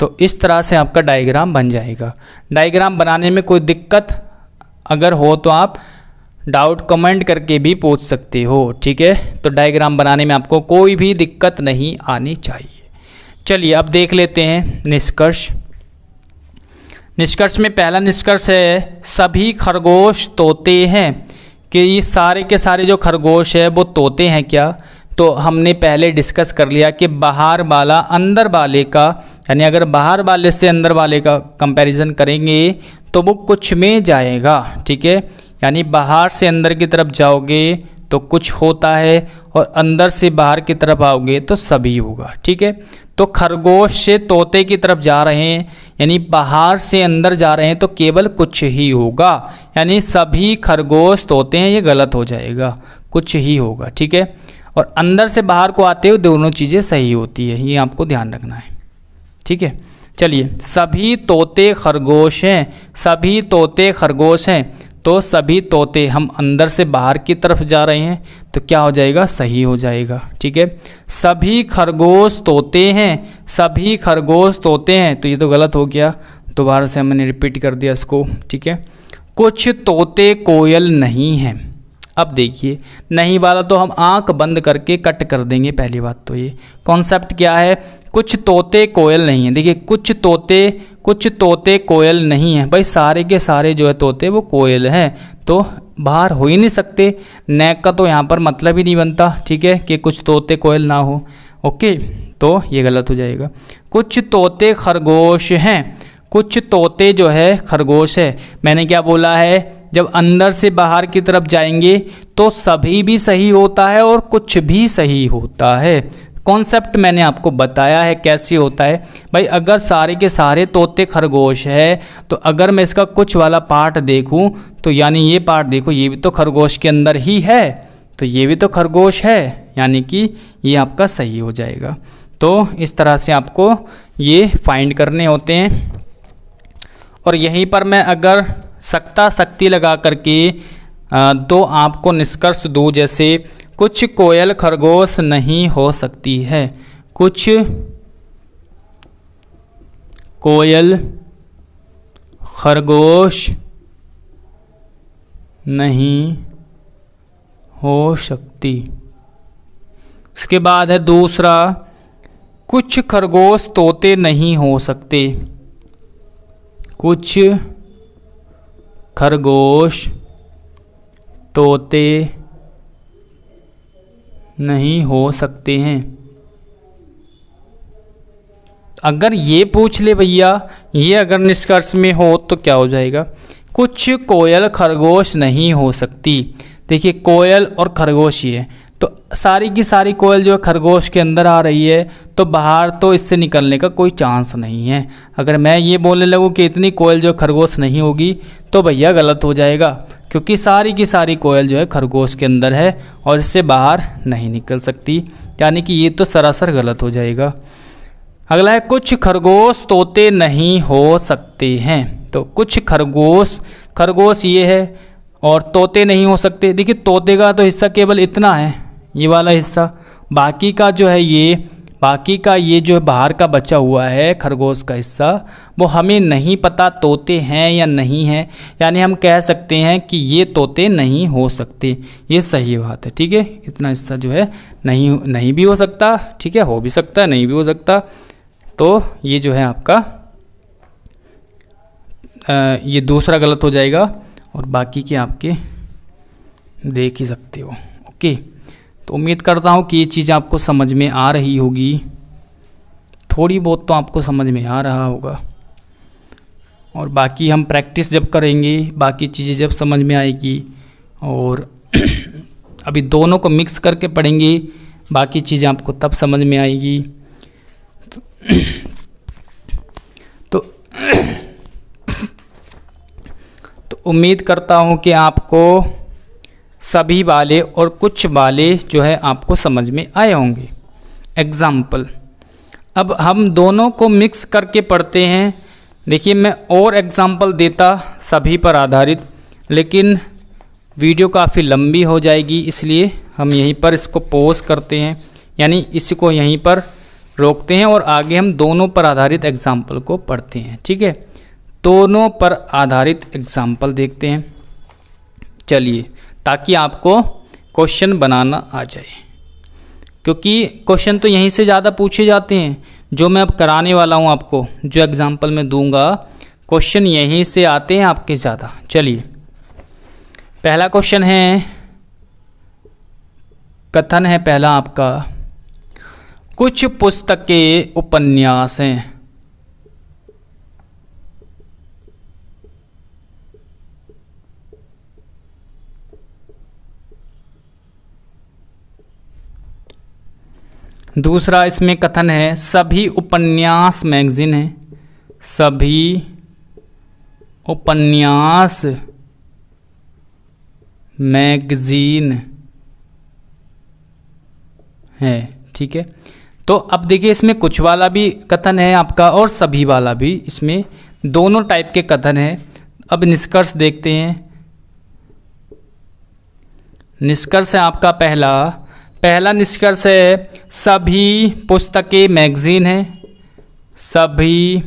तो इस तरह से आपका डायग्राम बन जाएगा डायग्राम बनाने में कोई दिक्कत अगर हो तो आप डाउट कमेंट करके भी पूछ सकते हो ठीक है तो डायग्राम बनाने में आपको कोई भी दिक्कत नहीं आनी चाहिए चलिए अब देख लेते हैं निष्कर्ष निष्कर्ष में पहला निष्कर्ष है सभी खरगोश तोते हैं कि ये सारे के सारे जो खरगोश है वो तोते हैं क्या तो हमने पहले डिस्कस कर लिया कि बाहर वाला अंदर वाले का यानी अगर बाहर वाले से अंदर वाले का कंपैरिजन करेंगे तो वो कुछ में जाएगा ठीक है यानी बाहर से अंदर की तरफ जाओगे तो कुछ होता है और अंदर से बाहर की तरफ आओगे तो सभी होगा ठीक है तो खरगोश से तोते की तरफ जा रहे हैं यानी बाहर से अंदर जा रहे हैं तो केवल कुछ ही होगा यानी सभी खरगोश तोते हैं ये गलत हो जाएगा कुछ ही होगा ठीक है और अंदर से बाहर को आते हुए दोनों चीज़ें सही होती है ये आपको ध्यान रखना है ठीक है चलिए सभी तोते खरगोश हैं सभी तोते खरगोश हैं तो सभी तोते हम अंदर से बाहर की तरफ जा रहे हैं तो क्या हो जाएगा सही हो जाएगा ठीक है सभी खरगोश तोते हैं सभी खरगोश तोते हैं तो ये तो गलत हो गया दोबारा से हमने रिपीट कर दिया इसको ठीक है कुछ तोते कोयल नहीं हैं अब देखिए नहीं वाला तो हम आंख बंद करके कट कर देंगे पहली बात तो ये कॉन्सेप्ट क्या है कुछ तोते कोयल नहीं है देखिए कुछ तोते कुछ तोते कोयल नहीं है भाई सारे के सारे जो है तोते वो कोयल हैं तो बाहर हो ही नहीं सकते नेक का तो यहाँ पर मतलब ही नहीं बनता ठीक है कि कुछ तोते कोयल ना हो ओके तो ये गलत हो जाएगा कुछ तोते खरगोश हैं कुछ तोते जो है खरगोश है मैंने क्या बोला है जब अंदर से बाहर की तरफ जाएंगे तो सभी भी सही होता है और कुछ भी सही होता है कॉन्सेप्ट मैंने आपको बताया है कैसे होता है भाई अगर सारे के सारे तोते खरगोश है तो अगर मैं इसका कुछ वाला पार्ट देखूं तो यानी ये पार्ट देखो ये भी तो खरगोश के अंदर ही है तो ये भी तो खरगोश है यानी कि ये आपका सही हो जाएगा तो इस तरह से आपको ये फाइंड करने होते हैं और यहीं पर मैं अगर सकता शक्ति लगा करके तो आपको निष्कर्ष दूँ जैसे कुछ कोयल खरगोश नहीं हो सकती है कुछ कोयल खरगोश नहीं हो सकती उसके बाद है दूसरा कुछ खरगोश तोते नहीं हो सकते कुछ खरगोश तोते नहीं हो सकते हैं अगर ये पूछ ले भैया ये अगर निष्कर्ष में हो तो क्या हो जाएगा कुछ कोयल खरगोश नहीं हो सकती देखिए कोयल और खरगोश ये तो सारी की सारी कोयल जो है खरगोश के अंदर आ रही है तो बाहर तो इससे निकलने का कोई चांस नहीं है अगर मैं ये बोलने लगूँ कि इतनी कोयल जो खरगोश नहीं होगी तो भैया गलत हो जाएगा क्योंकि सारी की सारी कोयल जो है खरगोश के अंदर है और इससे बाहर नहीं निकल सकती यानी कि ये तो सरासर गलत हो जाएगा अगला है कुछ खरगोश तोते नहीं हो सकते हैं तो कुछ खरगोश खरगोश ये है और तोते नहीं हो सकते देखिए तोते का तो हिस्सा केवल इतना है ये वाला हिस्सा बाकी का जो है ये बाकी का ये जो बाहर का बचा हुआ है खरगोश का हिस्सा वो हमें नहीं पता तोते हैं या नहीं हैं यानी हम कह सकते हैं कि ये तोते नहीं हो सकते ये सही बात है ठीक है इतना हिस्सा जो है नहीं नहीं भी हो सकता ठीक है हो भी सकता है नहीं भी हो सकता तो ये जो है आपका आ, ये दूसरा गलत हो जाएगा और बाकी के आपके देख ही सकते हो ओके तो उम्मीद करता हूँ कि ये चीज़ आपको समझ में आ रही होगी थोड़ी बहुत तो आपको समझ में आ रहा होगा और बाकी हम प्रैक्टिस जब करेंगे बाकी चीज़ें जब समझ में आएगी और अभी दोनों को मिक्स करके पढ़ेंगे बाकी चीज़ें आपको तब समझ में आएगी तो, तो, तो उम्मीद करता हूँ कि आपको सभी वाले और कुछ वाले जो है आपको समझ में आए होंगे एग्ज़ाम्पल अब हम दोनों को मिक्स करके पढ़ते हैं देखिए मैं और एग्ज़ाम्पल देता सभी पर आधारित लेकिन वीडियो काफ़ी लंबी हो जाएगी इसलिए हम यहीं पर इसको पोज करते हैं यानी इसको यहीं पर रोकते हैं और आगे हम दोनों पर आधारित एग्ज़ाम्पल को पढ़ते हैं ठीक है दोनों पर आधारित एग्ज़ाम्पल देखते हैं चलिए ताकि आपको क्वेश्चन बनाना आ जाए क्योंकि क्वेश्चन तो यहीं से ज़्यादा पूछे जाते हैं जो मैं अब कराने वाला हूँ आपको जो एग्ज़ाम्पल मैं दूंगा क्वेश्चन यहीं से आते हैं आपके ज़्यादा चलिए पहला क्वेश्चन है कथन है पहला आपका कुछ पुस्तकें उपन्यास हैं दूसरा इसमें कथन है सभी उपन्यास मैगजीन है सभी उपन्यास मैगजीन है ठीक है तो अब देखिए इसमें कुछ वाला भी कथन है आपका और सभी वाला भी इसमें दोनों टाइप के कथन है अब निष्कर्ष देखते हैं निष्कर्ष है आपका पहला पहला निष्कर्ष है सभी पुस्तकें मैगजीन हैं सभी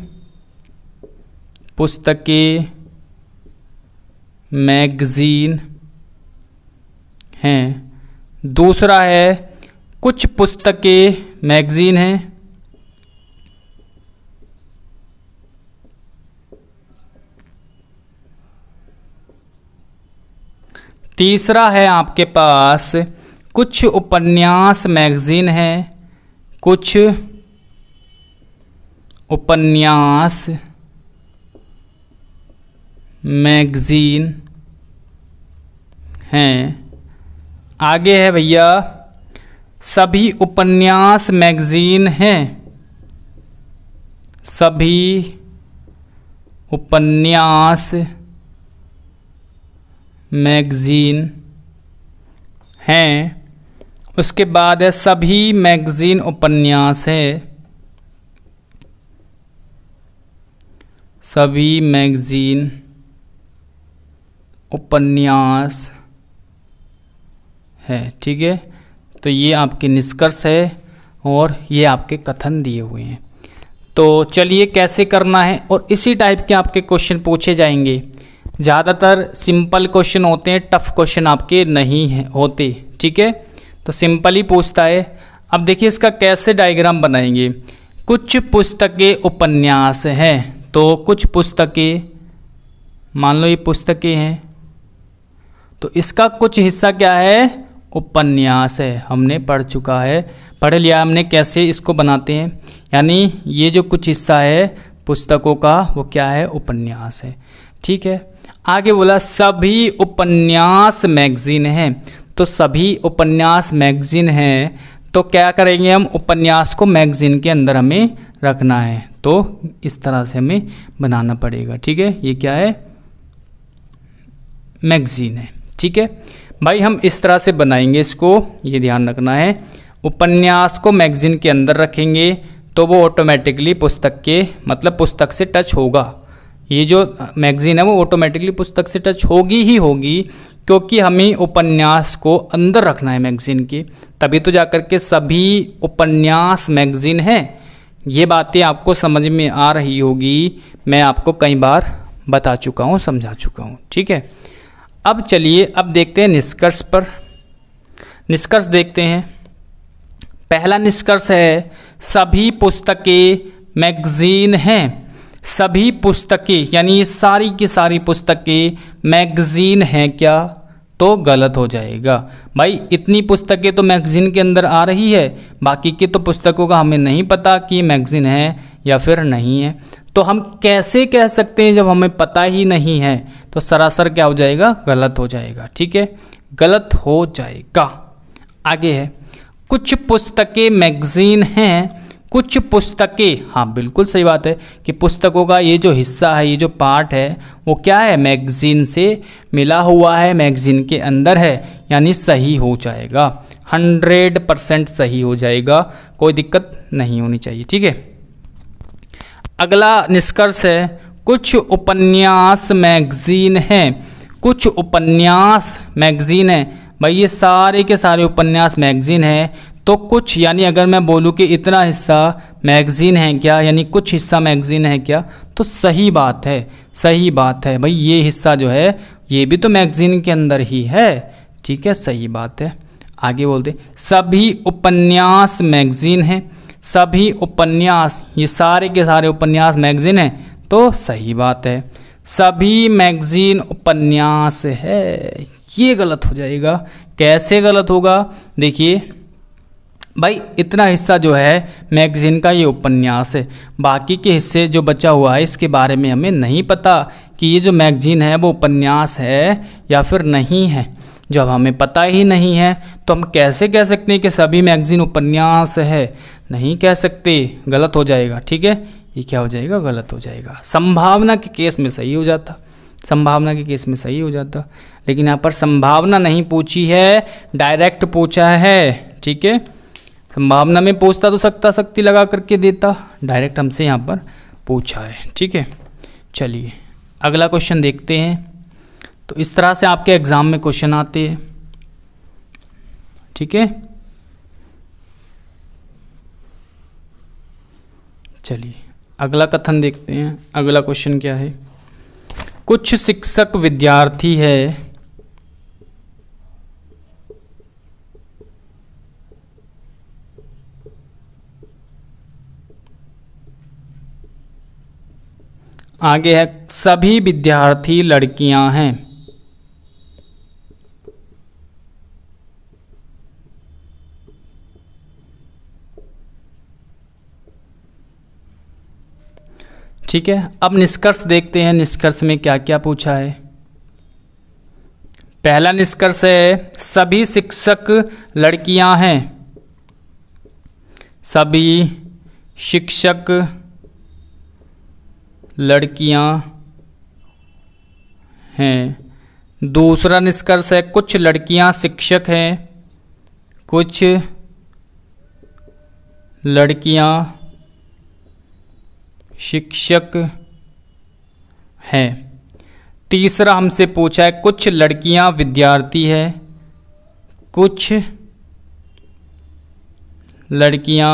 पुस्तकें मैगजीन हैं दूसरा है कुछ पुस्तकें मैगजीन हैं तीसरा है आपके पास कुछ उपन्यास मैगज़ीन है कुछ उपन्यास मैगज़ीन हैं आगे है भैया सभी उपन्यास मैगज़ीन हैं सभी उपन्यास मैगज़ीन हैं उसके बाद है सभी मैगज़ीन उपन्यास है सभी मैगज़ीन उपन्यास है ठीक है तो ये आपके निष्कर्ष है और ये आपके कथन दिए हुए हैं तो चलिए कैसे करना है और इसी टाइप के आपके क्वेश्चन पूछे जाएंगे ज़्यादातर सिंपल क्वेश्चन होते हैं टफ क्वेश्चन आपके नहीं हैं होते ठीक है तो सिंपली पूछता है अब देखिए इसका कैसे डायग्राम बनाएंगे कुछ पुस्तकें उपन्यास हैं तो कुछ पुस्तकें मान लो ये पुस्तकें हैं तो इसका कुछ हिस्सा क्या है उपन्यास है हमने पढ़ चुका है पढ़ लिया हमने कैसे इसको बनाते हैं यानी ये जो कुछ हिस्सा है पुस्तकों का वो क्या है उपन्यास है ठीक है आगे बोला सभी उपन्यास मैगजीन हैं तो सभी उपन्यास मैगज़ीन हैं तो क्या करेंगे हम उपन्यास को मैगज़ीन के अंदर हमें रखना है तो इस तरह से हमें बनाना पड़ेगा ठीक है ये क्या है मैगज़ीन है ठीक है भाई हम इस तरह से बनाएंगे इसको ये ध्यान रखना है उपन्यास को मैगज़ीन के अंदर रखेंगे तो वो ऑटोमेटिकली पुस्तक के मतलब पुस्तक से टच होगा ये जो मैगज़ीन है वो ऑटोमेटिकली पुस्तक से टच होगी ही होगी क्योंकि हमें उपन्यास को अंदर रखना है मैगज़ीन के तभी तो जाकर के सभी उपन्यास मैगज़ीन हैं ये बातें आपको समझ में आ रही होगी मैं आपको कई बार बता चुका हूँ समझा चुका हूँ ठीक है अब चलिए अब देखते हैं निष्कर्ष पर निष्कर्ष देखते हैं पहला निष्कर्ष है सभी पुस्तकें मैगज़ीन हैं सभी पुस्तकें यानी ये सारी की सारी पुस्तकें मैगज़ीन हैं क्या तो गलत हो जाएगा भाई इतनी पुस्तकें तो मैगज़ीन के अंदर आ रही है बाकी की तो पुस्तकों का हमें नहीं पता कि मैगज़ीन है या फिर नहीं है तो हम कैसे कह सकते हैं जब हमें पता ही नहीं है तो सरासर क्या हो जाएगा गलत हो जाएगा ठीक है गलत हो जाएगा आगे है कुछ पुस्तकें मैगज़ीन हैं कुछ पुस्तकें हाँ बिल्कुल सही बात है कि पुस्तकों का ये जो हिस्सा है ये जो पार्ट है वो क्या है मैगज़ीन से मिला हुआ है मैगज़ीन के अंदर है यानी सही हो जाएगा हंड्रेड परसेंट सही हो जाएगा कोई दिक्कत नहीं होनी चाहिए ठीक है अगला निष्कर्ष है कुछ उपन्यास मैगज़ीन हैं कुछ उपन्यास मैगज़ीन हैं भाई ये सारे के सारे उपन्यास मैगज़ीन हैं तो कुछ यानी अगर मैं बोलूँ कि इतना हिस्सा मैगज़ीन है क्या यानी कुछ हिस्सा मैगज़ीन है क्या तो सही बात है सही बात है भाई ये हिस्सा जो है ये भी तो मैगज़ीन के अंदर ही है ठीक है सही बात है आगे बोलते सभी उपन्यास मैगज़ीन हैं सभी उपन्यास ये सारे के सारे उपन्यास मैगज़ीन हैं तो सही बात है सभी मैगज़ीन उपन्यास है ये गलत हो जाएगा कैसे गलत होगा देखिए भाई इतना हिस्सा जो है मैगज़ीन का ये उपन्यास है बाकी के हिस्से जो बचा हुआ है इसके बारे में हमें नहीं पता कि ये जो मैगज़ीन है वो उपन्यास है या फिर नहीं है जब हमें पता ही नहीं है तो हम कैसे कह सकते हैं कि सभी मैगज़ीन उपन्यास है नहीं कह सकते गलत हो जाएगा ठीक है ये क्या हो जाएगा गलत हो जाएगा संभावना के केस में सही हो जाता संभावना के केस में सही हो जाता लेकिन यहाँ पर संभावना नहीं पूछी है डायरेक्ट पूछा है ठीक है संभावना में पूछता तो सकता शक्ति लगा करके देता डायरेक्ट हमसे यहाँ पर पूछा है ठीक है चलिए अगला क्वेश्चन देखते हैं तो इस तरह से आपके एग्ज़ाम में क्वेश्चन आते हैं ठीक है चलिए अगला कथन देखते हैं अगला क्वेश्चन क्या है कुछ शिक्षक विद्यार्थी है आगे है सभी विद्यार्थी लड़कियां हैं ठीक है अब निष्कर्ष देखते हैं निष्कर्ष में क्या क्या पूछा है पहला निष्कर्ष है सभी शिक्षक लड़कियां हैं सभी शिक्षक लड़कियां हैं दूसरा निष्कर्ष है कुछ लड़कियां शिक्षक हैं कुछ लड़कियां शिक्षक हैं तीसरा हमसे पूछा है कुछ लड़कियां विद्यार्थी है कुछ लड़कियां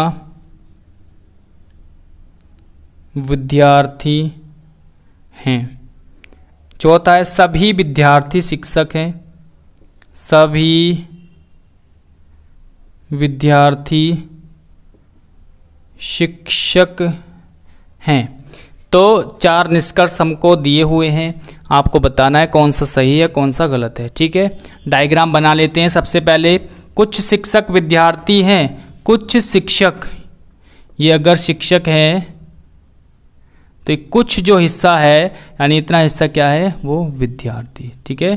विद्यार्थी हैं चौथा है सभी विद्यार्थी शिक्षक हैं सभी विद्यार्थी शिक्षक हैं तो चार निष्कर्ष हमको दिए हुए हैं आपको बताना है कौन सा सही है कौन सा गलत है ठीक है डायग्राम बना लेते हैं सबसे पहले कुछ शिक्षक विद्यार्थी हैं कुछ शिक्षक ये अगर शिक्षक हैं तो कुछ जो हिस्सा है यानी इतना हिस्सा क्या है वो विद्यार्थी ठीक है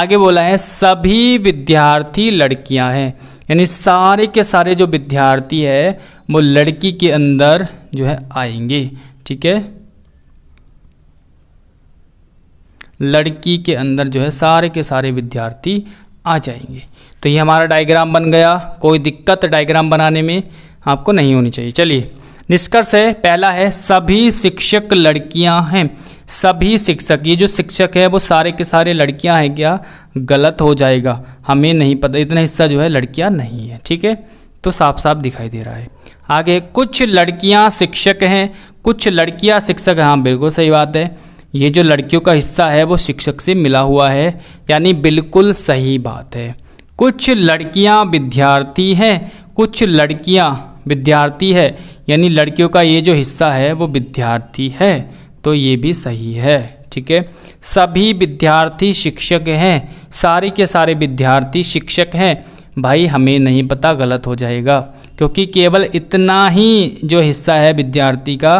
आगे बोला है सभी विद्यार्थी लड़कियां हैं यानी सारे के सारे जो विद्यार्थी है वो लड़की के अंदर जो है आएंगे ठीक है लड़की के अंदर जो है सारे के सारे विद्यार्थी आ जाएंगे तो ये हमारा डायग्राम बन गया कोई दिक्कत डायग्राम बनाने में आपको नहीं होनी चाहिए चलिए निष्कर्ष है पहला है सभी शिक्षक लड़कियां हैं सभी शिक्षक ये जो शिक्षक है वो सारे के सारे लड़कियां हैं क्या गलत हो जाएगा हमें नहीं पता इतना हिस्सा जो है लड़कियां नहीं है ठीक है तो साफ साफ दिखाई दे रहा है आगे कुछ लड़कियां शिक्षक हैं कुछ लड़कियां शिक्षक हैं हाँ बिल्कुल सही बात है ये जो लड़कियों का हिस्सा है वो शिक्षक से मिला हुआ है यानी बिल्कुल सही बात है कुछ लड़कियां विद्यार्थी हैं कुछ लड़कियां विद्यार्थी है यानी लड़कियों का ये जो हिस्सा है वो विद्यार्थी है तो ये भी सही है ठीक है सभी विद्यार्थी शिक्षक हैं सारे के सारे विद्यार्थी शिक्षक हैं भाई हमें नहीं पता गलत हो जाएगा क्योंकि केवल इतना ही जो हिस्सा है विद्यार्थी का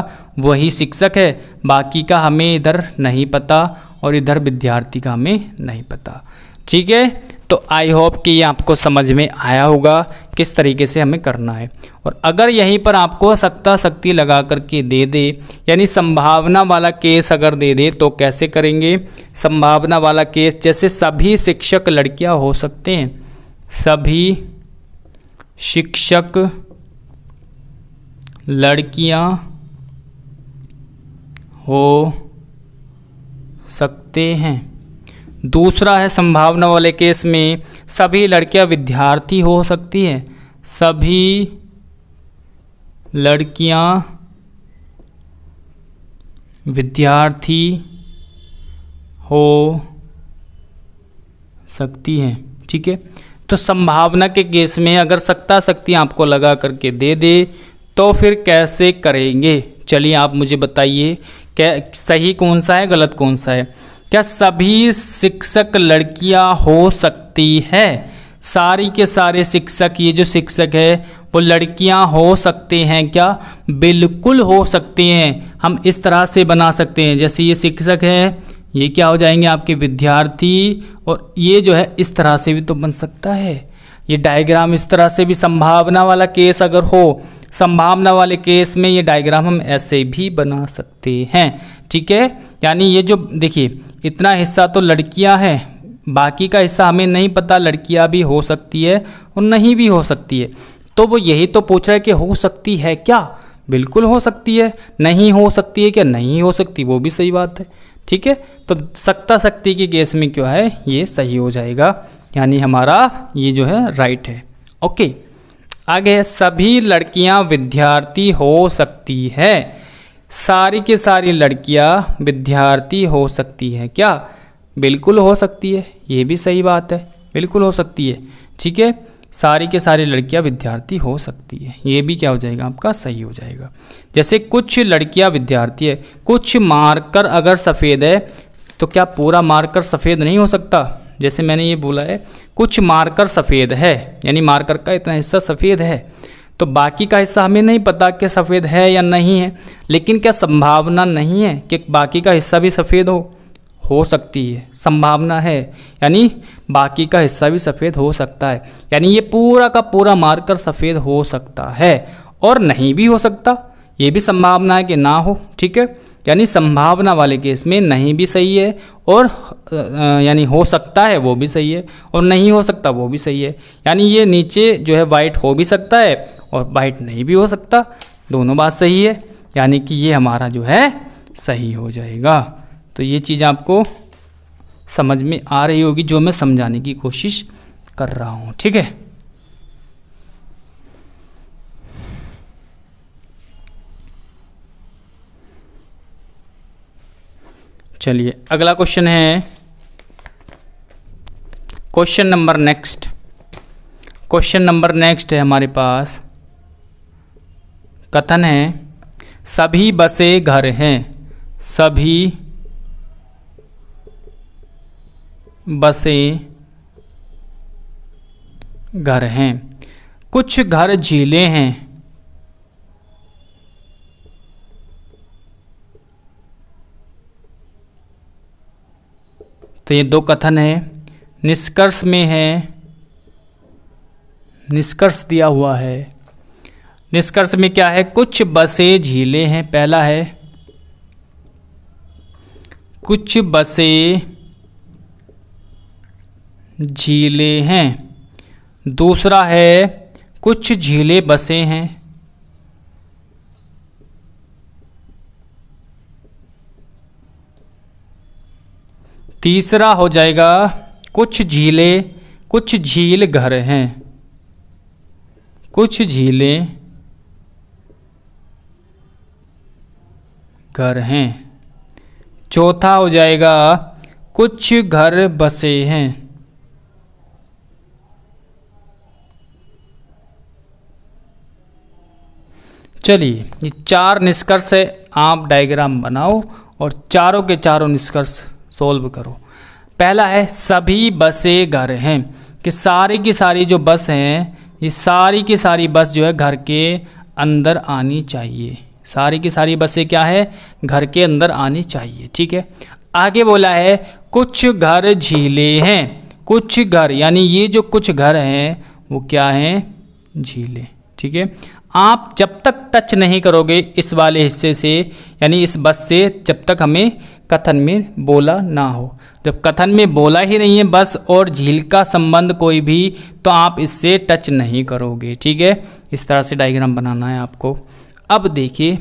वही शिक्षक है बाकी का हमें इधर नहीं पता और इधर विद्यार्थी का हमें नहीं पता ठीक है तो आई होप कि ये आपको समझ में आया होगा किस तरीके से हमें करना है और अगर यहीं पर आपको सत्ता शक्ति लगा करके दे दे यानी संभावना वाला केस अगर दे दे तो कैसे करेंगे संभावना वाला केस जैसे सभी शिक्षक लड़कियां हो सकते हैं सभी शिक्षक लड़कियां हो सकते हैं दूसरा है संभावना वाले केस में सभी लड़कियां विद्यार्थी हो सकती है सभी लड़कियां विद्यार्थी हो सकती हैं ठीक है तो संभावना के केस में अगर सकता सकती आपको लगा करके दे दे तो फिर कैसे करेंगे चलिए आप मुझे बताइए क्या सही कौन सा है गलत कौन सा है क्या सभी शिक्षक लड़कियां हो सकती हैं सारी के सारे शिक्षक ये जो शिक्षक है वो लड़कियां हो सकते हैं क्या बिल्कुल हो सकते हैं हम इस तरह से बना सकते हैं जैसे ये शिक्षक हैं ये क्या हो जाएंगे आपके विद्यार्थी और ये जो है इस तरह से भी तो बन सकता है ये डायग्राम इस तरह से भी संभावना वाला केस अगर हो संभावना वाले केस में ये डायग्राम हम ऐसे भी बना सकते हैं ठीक है यानी ये जो देखिए इतना हिस्सा तो लड़कियां हैं बाकी का हिस्सा हमें नहीं पता लड़कियां भी हो सकती है और नहीं भी हो सकती है तो वो यही तो पूछ रहा है कि हो सकती है क्या बिल्कुल हो सकती है नहीं हो सकती है क्या नहीं हो सकती वो भी सही बात है ठीक है तो सकता सकती के केस में क्यों है ये सही हो जाएगा यानी हमारा ये जो है राइट है ओके आगे सभी लड़कियां विद्यार्थी हो सकती है सारी की सारी लड़कियां विद्यार्थी हो सकती है क्या बिल्कुल हो सकती है ये भी सही बात है बिल्कुल हो सकती है ठीक है सारी के सारी लड़कियां विद्यार्थी हो सकती है ये भी क्या हो जाएगा आपका सही हो जाएगा जैसे कुछ लड़कियां विद्यार्थी है कुछ मार्कर अगर सफ़ेद है तो क्या पूरा मार्कर सफ़ेद नहीं हो सकता जैसे मैंने ये बोला है कुछ मार्कर सफ़ेद है यानी मार्कर का इतना हिस्सा सफ़ेद है तो बाकी का हिस्सा हमें नहीं पता कि सफ़ेद है या नहीं है लेकिन क्या संभावना नहीं है कि बाकी का हिस्सा भी सफ़ेद हो हो सकती है संभावना है यानी बाकी का हिस्सा भी सफ़ेद हो सकता है यानी ये पूरा का पूरा मार्कर सफ़ेद हो सकता है और नहीं भी हो सकता ये भी संभावना है कि ना हो ठीक है यानी संभावना वाले केस में नहीं भी सही है और यानी हो सकता है वो भी सही है और नहीं हो सकता वो भी सही है यानी ये नीचे जो है वाइट हो भी सकता है और वाइट नहीं भी हो सकता दोनों बात सही है यानी कि ये हमारा जो है सही हो जाएगा तो ये चीज़ आपको समझ में आ रही होगी जो मैं समझाने की कोशिश कर रहा हूँ ठीक है चलिए अगला क्वेश्चन है question number next question number next है हमारे पास कथन है सभी बसे घर हैं सभी बसे घर हैं कुछ घर झीलें हैं तो ये दो कथन है निष्कर्ष में है निष्कर्ष दिया हुआ है निष्कर्ष में क्या है कुछ बसे झीलें हैं पहला है कुछ बसे झीलें हैं दूसरा है कुछ झीलें बसे हैं तीसरा हो जाएगा कुछ झीलें कुछ झील घर हैं कुछ झीलें घर हैं चौथा हो जाएगा कुछ घर बसे हैं चलिए ये चार निष्कर्ष है आप डायग्राम बनाओ और चारों के चारों निष्कर्ष सोल्व करो पहला है सभी बसें घर हैं कि सारी की सारी जो बस हैं ये सारी की सारी बस जो है घर के अंदर आनी चाहिए सारी की सारी बसें क्या है घर के अंदर आनी चाहिए ठीक है आगे बोला है कुछ घर झीले हैं कुछ घर यानी ये जो कुछ घर हैं वो क्या हैं झीले ठीक है आप जब तक टच नहीं करोगे इस वाले हिस्से से यानी इस बस से जब तक हमें कथन में बोला ना हो जब कथन में बोला ही नहीं है बस और झील का संबंध कोई भी तो आप इससे टच नहीं करोगे ठीक है इस तरह से डायग्राम बनाना है आपको अब देखिए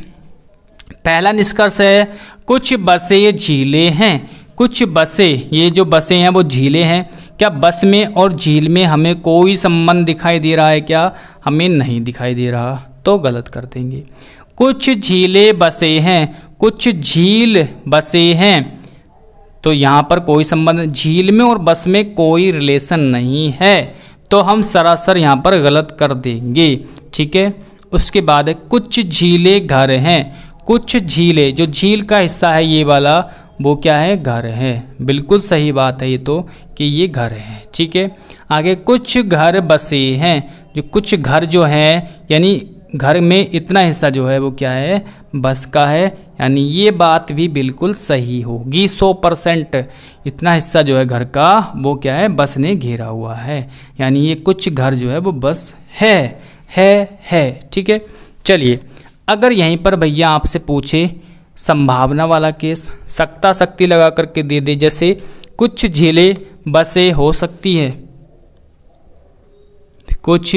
पहला निष्कर्ष है कुछ बसें ये झीलें हैं कुछ बसें ये जो बसें हैं वो झीलें हैं क्या बस में और झील में हमें कोई संबंध दिखाई दे रहा है क्या हमें नहीं दिखाई दे रहा तो गलत कर देंगे कुछ झीलें बसे हैं कुछ झील बसे हैं तो यहाँ पर कोई संबंध झील में और बस में कोई रिलेशन नहीं है तो हम सरासर यहाँ पर गलत कर देंगे ठीक है उसके बाद कुछ झीलें घर हैं कुछ झीलें जो झील का हिस्सा है ये वाला वो क्या है घर है बिल्कुल सही बात है ये तो कि ये घर है ठीक है आगे कुछ घर बसे हैं जो कुछ घर जो हैं यानी घर में इतना हिस्सा जो है वो क्या है बस का है यानी ये बात भी बिल्कुल सही होगी सौ परसेंट इतना हिस्सा जो है घर का वो क्या है बस ने घेरा हुआ है यानी ये कुछ घर जो है वो बस है है है ठीक है चलिए अगर यहीं पर भैया आपसे पूछे संभावना वाला केस सख्ता शक्ति लगा करके दे दे जैसे कुछ झीले बसे हो सकती है कुछ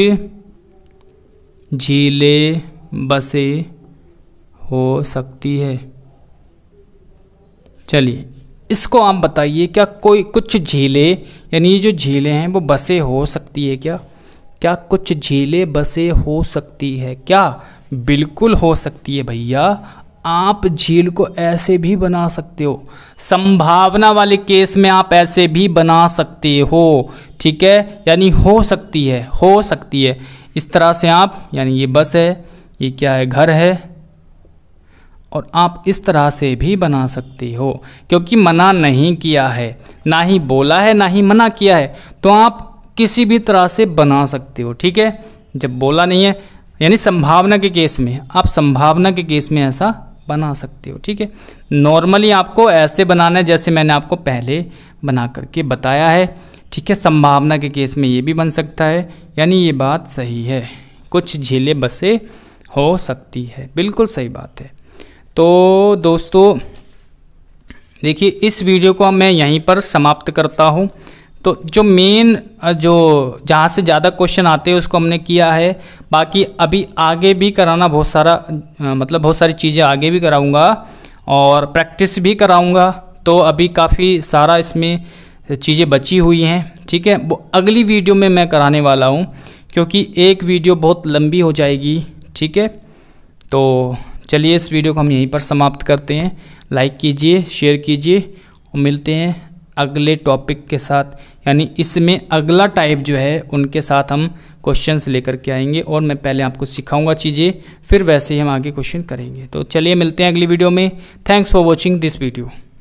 झीले बसे हो सकती है चलिए इसको आप बताइए क्या कोई कुछ झीले यानी जो झीले हैं वो बसे हो सकती है क्या क्या कुछ झीले बसे हो सकती है क्या बिल्कुल हो सकती है भैया आप झील को ऐसे भी बना सकते हो संभावना वाले केस में आप ऐसे भी बना सकते हो ठीक है यानी हो सकती है हो सकती है इस तरह से आप यानी ये बस है ये क्या है घर है और आप इस तरह से भी बना सकते हो क्योंकि मना नहीं किया है ना ही बोला है ना ही मना किया है तो आप किसी भी तरह से बना सकते हो ठीक है जब बोला नहीं है यानी संभावना के केस में आप संभावना के केस में ऐसा बना सकते हो ठीक है नॉर्मली आपको ऐसे बनाना है जैसे मैंने आपको पहले बना करके बताया है ठीक है संभावना के केस में ये भी बन सकता है यानी ये बात सही है कुछ झीलें बसे हो सकती है बिल्कुल सही बात है तो दोस्तों देखिए इस वीडियो को मैं यहीं पर समाप्त करता हूँ तो जो मेन जो जहाँ से ज़्यादा क्वेश्चन आते हैं उसको हमने किया है बाकी अभी आगे भी कराना बहुत सारा मतलब बहुत सारी चीज़ें आगे भी कराऊँगा और प्रैक्टिस भी कराऊँगा तो अभी काफ़ी सारा इसमें चीज़ें बची हुई हैं ठीक है वो अगली वीडियो में मैं कराने वाला हूँ क्योंकि एक वीडियो बहुत लंबी हो जाएगी ठीक है तो चलिए इस वीडियो को हम यहीं पर समाप्त करते हैं लाइक कीजिए शेयर कीजिए और मिलते हैं अगले टॉपिक के साथ यानी इसमें अगला टाइप जो है उनके साथ हम क्वेश्चंस लेकर के आएंगे और मैं पहले आपको सिखाऊंगा चीज़ें फिर वैसे ही हम आगे क्वेश्चन करेंगे तो चलिए मिलते हैं अगली वीडियो में thanks for watching this video